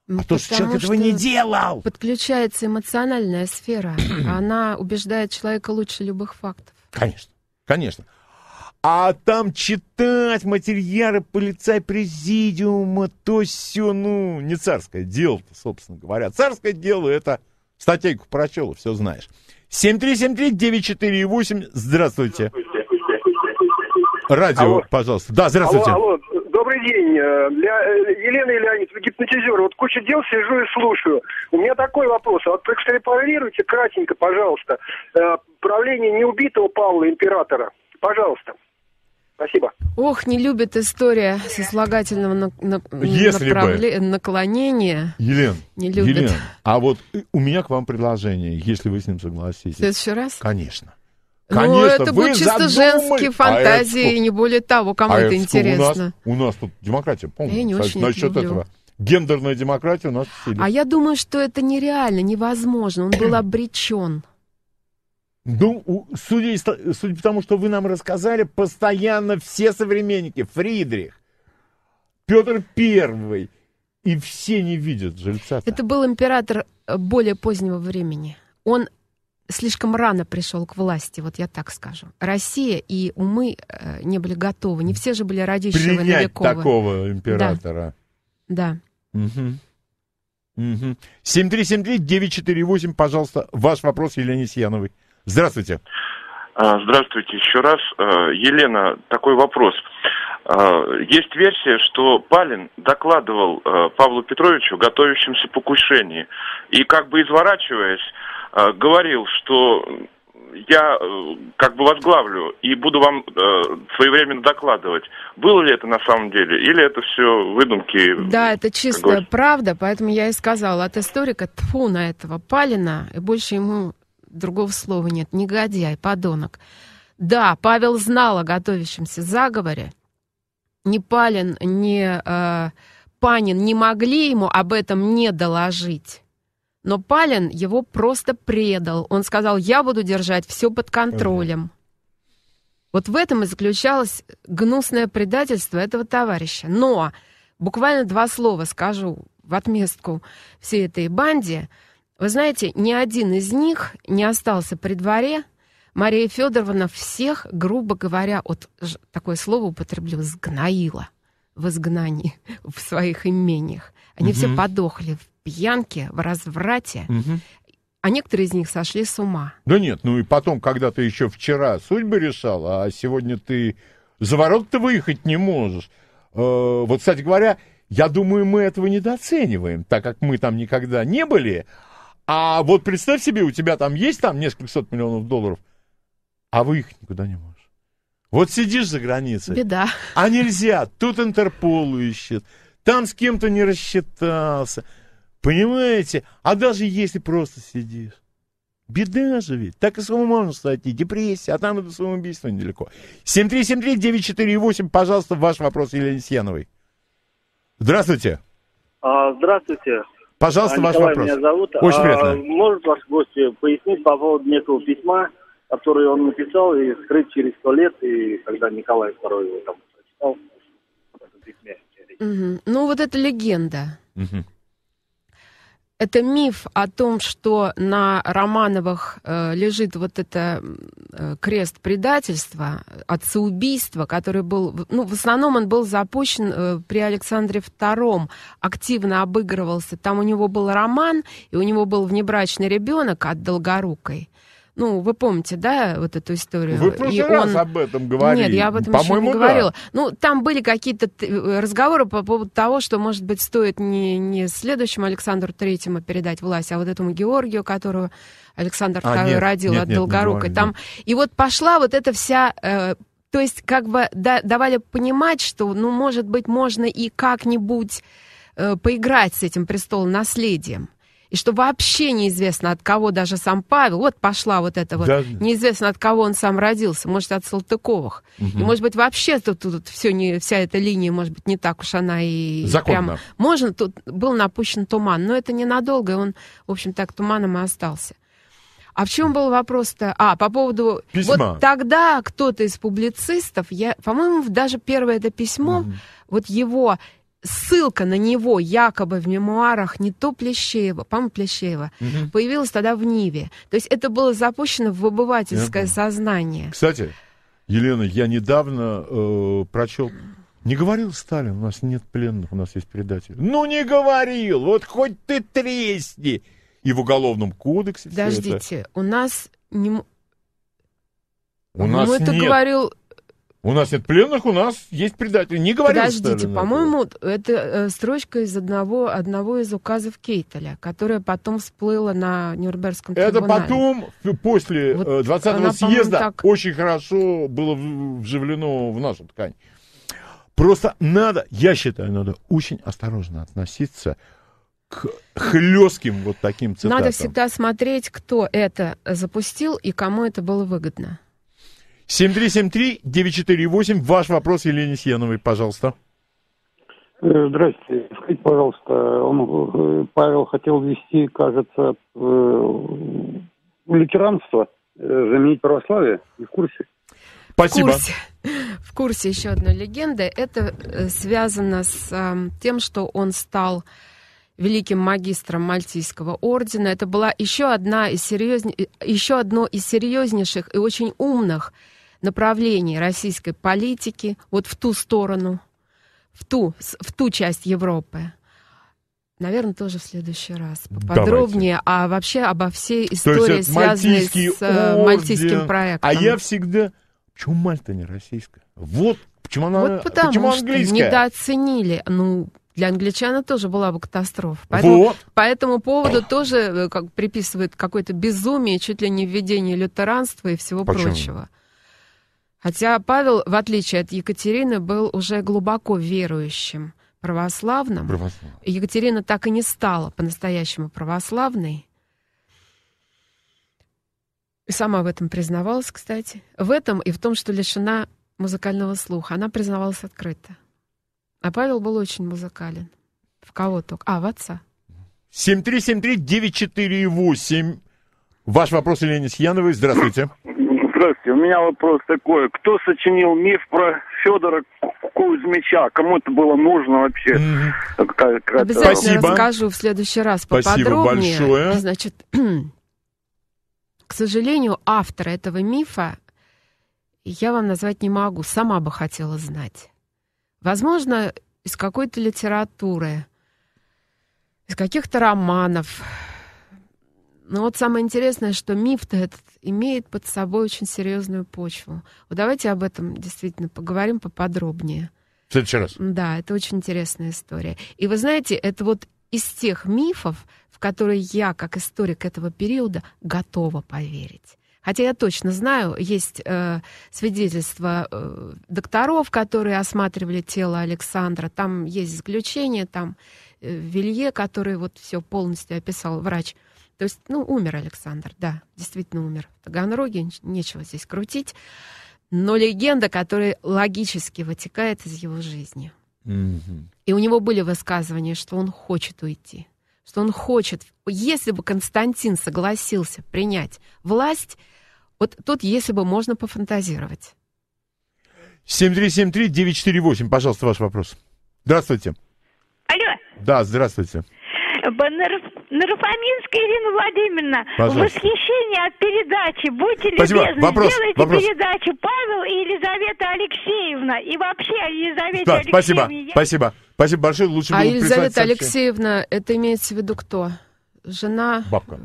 Ну, а то, что человек этого не делал! Подключается эмоциональная сфера. Она убеждает человека лучше любых фактов. Конечно, конечно. А там читать материалы полицай президиума, то все, ну, не царское дело собственно говоря. Царское дело это статейку прочел, все знаешь. 7373948, восемь. здравствуйте. Радио, алло. пожалуйста. Да, здравствуйте. Алло, алло, Добрый день. Для Елены и гипнотизер. Вот куча дел, сижу и слушаю. У меня такой вопрос. Вот проэкстраполируйте кратенько, пожалуйста, э, правление неубитого Павла Императора. Пожалуйста. Спасибо. Ох, не любит история сослагательного на, на, Если направле... бы. наклонения. Елен, не любит. Елен, а вот э, у меня к вам предложение, если вы с ним согласитесь. В следующий раз? Конечно. Ну, Конечно, ну, это будет чисто задумай... женские а фантазии, а это... не более того, кому а это, это интересно. У нас, у нас тут демократия, помню. Я не очень Насчет это этого гендерная демократия у нас в силе. А я думаю, что это нереально, невозможно. Он был обречен. Ну, судя, судя по тому, что вы нам рассказали, постоянно все современники, Фридрих, Петр Первый, и все не видят жильца. -то. Это был император э, более позднего времени. Он слишком рано пришел к власти, вот я так скажу. Россия и умы э, не были готовы. Не все же были родившие Новикова. такого императора. Да. да. Угу. Угу. 7373-948, пожалуйста, ваш вопрос Елене Сияновой. Здравствуйте. А, здравствуйте еще раз. А, Елена, такой вопрос. А, есть версия, что Палин докладывал Павлу Петровичу о готовящемся покушении. И как бы изворачиваясь, Э, говорил, что я э, как бы возглавлю и буду вам э, своевременно докладывать, было ли это на самом деле, или это все выдумки. Да, это чистая правда, поэтому я и сказала, от историка тфу на этого Палина, и больше ему другого слова нет, негодяй, подонок. Да, Павел знал о готовящемся заговоре, ни Палин, ни э, Панин не могли ему об этом не доложить. Но Палин его просто предал. Он сказал, я буду держать все под контролем. Вот в этом и заключалось гнусное предательство этого товарища. Но буквально два слова скажу в отместку всей этой банде. Вы знаете, ни один из них не остался при дворе. Мария Федоровна всех, грубо говоря, вот такое слово употреблю, сгноила в изгнании в своих имениях. Они угу. все подохли пьянке, в разврате. Угу. А некоторые из них сошли с ума. Да нет, ну и потом, когда ты еще вчера судьбы решал, а сегодня ты за ворот-то выехать не можешь. Э, вот, кстати говоря, я думаю, мы этого недооцениваем, так как мы там никогда не были. А вот представь себе, у тебя там есть там несколько сот миллионов долларов, а выехать никуда не можешь. Вот сидишь за границей. Беда. А нельзя. Тут Интерпол ищет. Там с кем-то не рассчитался. Понимаете? А даже если просто сидишь. Беда же ведь. Так и с ума можно сойти. Депрессия, а там это самоубийство недалеко. 7373-948, пожалуйста, ваш вопрос Елене Сьяновой. Здравствуйте. А, здравствуйте. Пожалуйста, а, ваш Николай, вопрос. меня зовут. Очень а, приятно. Может ваш гость э, пояснить по поводу некого письма, которое он написал и скрыть через сто лет, и когда Николай II его там прочитал Угу. Ну, вот это легенда. Угу это миф о том, что на Романовых э, лежит вот это э, крест предательства, отцеубийства, который был, ну, в основном он был запущен э, при Александре II, активно обыгрывался. Там у него был роман, и у него был внебрачный ребенок от Долгорукой. Ну, вы помните, да, вот эту историю? Вы прошлый и раз он... об этом говорили. Нет, я об этом еще не говорила. Да. Ну, там были какие-то э, разговоры по поводу того, что, может быть, стоит не, не следующему Александру Третьему передать власть, а вот этому Георгию, которого Александр а, нет, родил нет, от нет, Долгорукой. Там... И вот пошла вот эта вся э, то есть как бы да, давали понимать, что, ну, может быть, можно и как-нибудь э, поиграть с этим престолом наследием и что вообще неизвестно, от кого даже сам Павел, вот пошла вот эта вот, да. неизвестно, от кого он сам родился, может, от Салтыковых. Угу. И, может быть, вообще тут, тут, все не, вся эта линия, может быть, не так уж она и Законно. прям... Можно, тут был напущен туман, но это ненадолго, и он, в общем, так туманом и остался. А в чем был вопрос-то? А, по поводу... Письма. Вот тогда кто-то из публицистов, я, по-моему, даже первое это письмо, угу. вот его ссылка на него якобы в мемуарах не то Плещеева, по-моему, Плещеева, угу. появилась тогда в Ниве. То есть это было запущено в обывательское я сознание. Кстати, Елена, я недавно э, прочел не говорил Сталин, у нас нет пленных, у нас есть предатели. Ну не говорил, вот хоть ты тресни. И в уголовном кодексе. Подождите, это... у нас не. У нас ну, это говорил у нас нет пленных, у нас есть предатели. Не говорите. Подождите, по-моему, этого. это э, строчка из одного, одного из указов Кейтеля, которая потом всплыла на Нюрнбергском это трибунале. Это потом, после э, вот 20-го она, съезда, так... очень хорошо было вживлено в нашу ткань. Просто надо, я считаю, надо очень осторожно относиться к хлестким вот таким цитатам. Надо всегда смотреть, кто это запустил и кому это было выгодно. 7373-948, ваш вопрос Елене Сьеновой, пожалуйста. Э, здравствуйте. Скажите, пожалуйста, он, э, Павел хотел ввести, кажется, э, лютеранство, заменить православие, не в курсе? Спасибо. В курсе, в курсе еще одной легенды. Это связано с эм, тем, что он стал великим магистром Мальтийского ордена. Это была еще одна из серьезне... еще одно из серьезнейших и очень умных направлении российской политики вот в ту сторону, в ту, в ту часть Европы. Наверное, тоже в следующий раз поподробнее, Давайте. а вообще обо всей истории, связанной с э, орден. мальтийским проектом. А я всегда... Почему Мальта не российская? Вот почему она вот потому почему что английская? недооценили. Ну, для англичан англичана тоже была бы катастрофа. Поэтому, вот. По этому поводу тоже э, как, приписывают какое-то безумие, чуть ли не введение лютеранства и всего Почему? прочего. Хотя Павел, в отличие от Екатерины, был уже глубоко верующим православным. Православным. Екатерина так и не стала по-настоящему православной. И сама в этом признавалась, кстати. В этом и в том, что лишена музыкального слуха. Она признавалась открыто. А Павел был очень музыкален. В кого только? А, в отца. 7373948. Ваш вопрос Елене Сьяновой. Здравствуйте. Здравствуйте. У меня вопрос такой. Кто сочинил миф про Федора Кузьмича? Кому это было нужно вообще? Mm-hmm. Как, как Обязательно Спасибо. расскажу в следующий раз поподробнее. Спасибо большое. Значит, к сожалению, автора этого мифа я вам назвать не могу. Сама бы хотела знать. Возможно, из какой-то литературы, из каких-то романов, но вот самое интересное, что миф этот имеет под собой очень серьезную почву. Вот давайте об этом действительно поговорим поподробнее. В следующий раз. Да, это очень интересная история. И вы знаете, это вот из тех мифов, в которые я, как историк этого периода, готова поверить. Хотя я точно знаю, есть э, свидетельства э, докторов, которые осматривали тело Александра. Там есть заключение, там э, Вилье, который вот все полностью описал врач. То есть, ну, умер Александр, да, действительно умер. В Таганроге нечего здесь крутить. Но легенда, которая логически вытекает из его жизни. И у него были высказывания, что он хочет уйти, что он хочет. Если бы Константин согласился принять власть, вот тут, если бы можно пофантазировать. 7373-948, пожалуйста, ваш вопрос. Здравствуйте. Алло. Да, здравствуйте. Наруфаминская Ирина Владимировна, Пожалуйста. восхищение от передачи. Будьте Спасибо. любезны, вопрос, сделайте вопрос. передачу Павел и Елизавета Алексеевна. И вообще Елизавета да, Алексеевна. Спасибо, я... спасибо. Спасибо большое. Лучше а Елизавета Алексеевна, это имеется в виду кто? Жена? Бабка.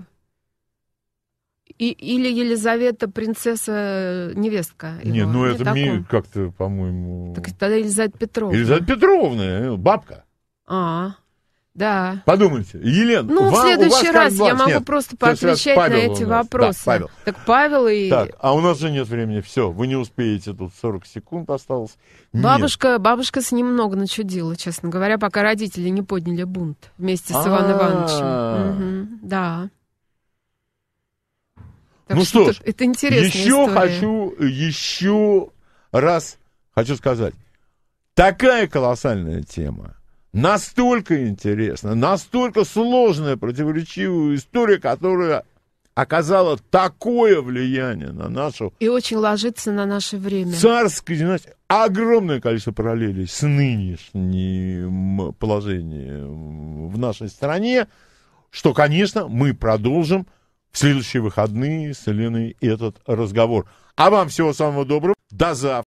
И, или Елизавета принцесса э, невестка. Не, его, ну не это мне как-то, по-моему. Так тогда Елизавета Петровна. Елизавета Петровна, э, бабка. А. -а. Да. Подумайте, Елена, ну, вам, в следующий у вас раз я могу нет. просто поотвечать на эти вопросы. Да, Павел. Так Павел и. Так, а у нас же нет времени. Все, вы не успеете, тут 40 секунд осталось. Нет. Бабушка, бабушка с ним много начудила, честно говоря, пока родители не подняли бунт вместе с А-а-а. Иваном Ивановичем. Угу, да. Так ну что, что ж, это интересная еще история. хочу, еще раз хочу сказать, такая колоссальная тема Настолько интересно, настолько сложная, противоречивая история, которая оказала такое влияние на нашу... И очень ложится на наше время. Царское, знаете, огромное количество параллелей с нынешним положением в нашей стране, что, конечно, мы продолжим в следующие выходные с Еленой этот разговор. А вам всего самого доброго. До завтра.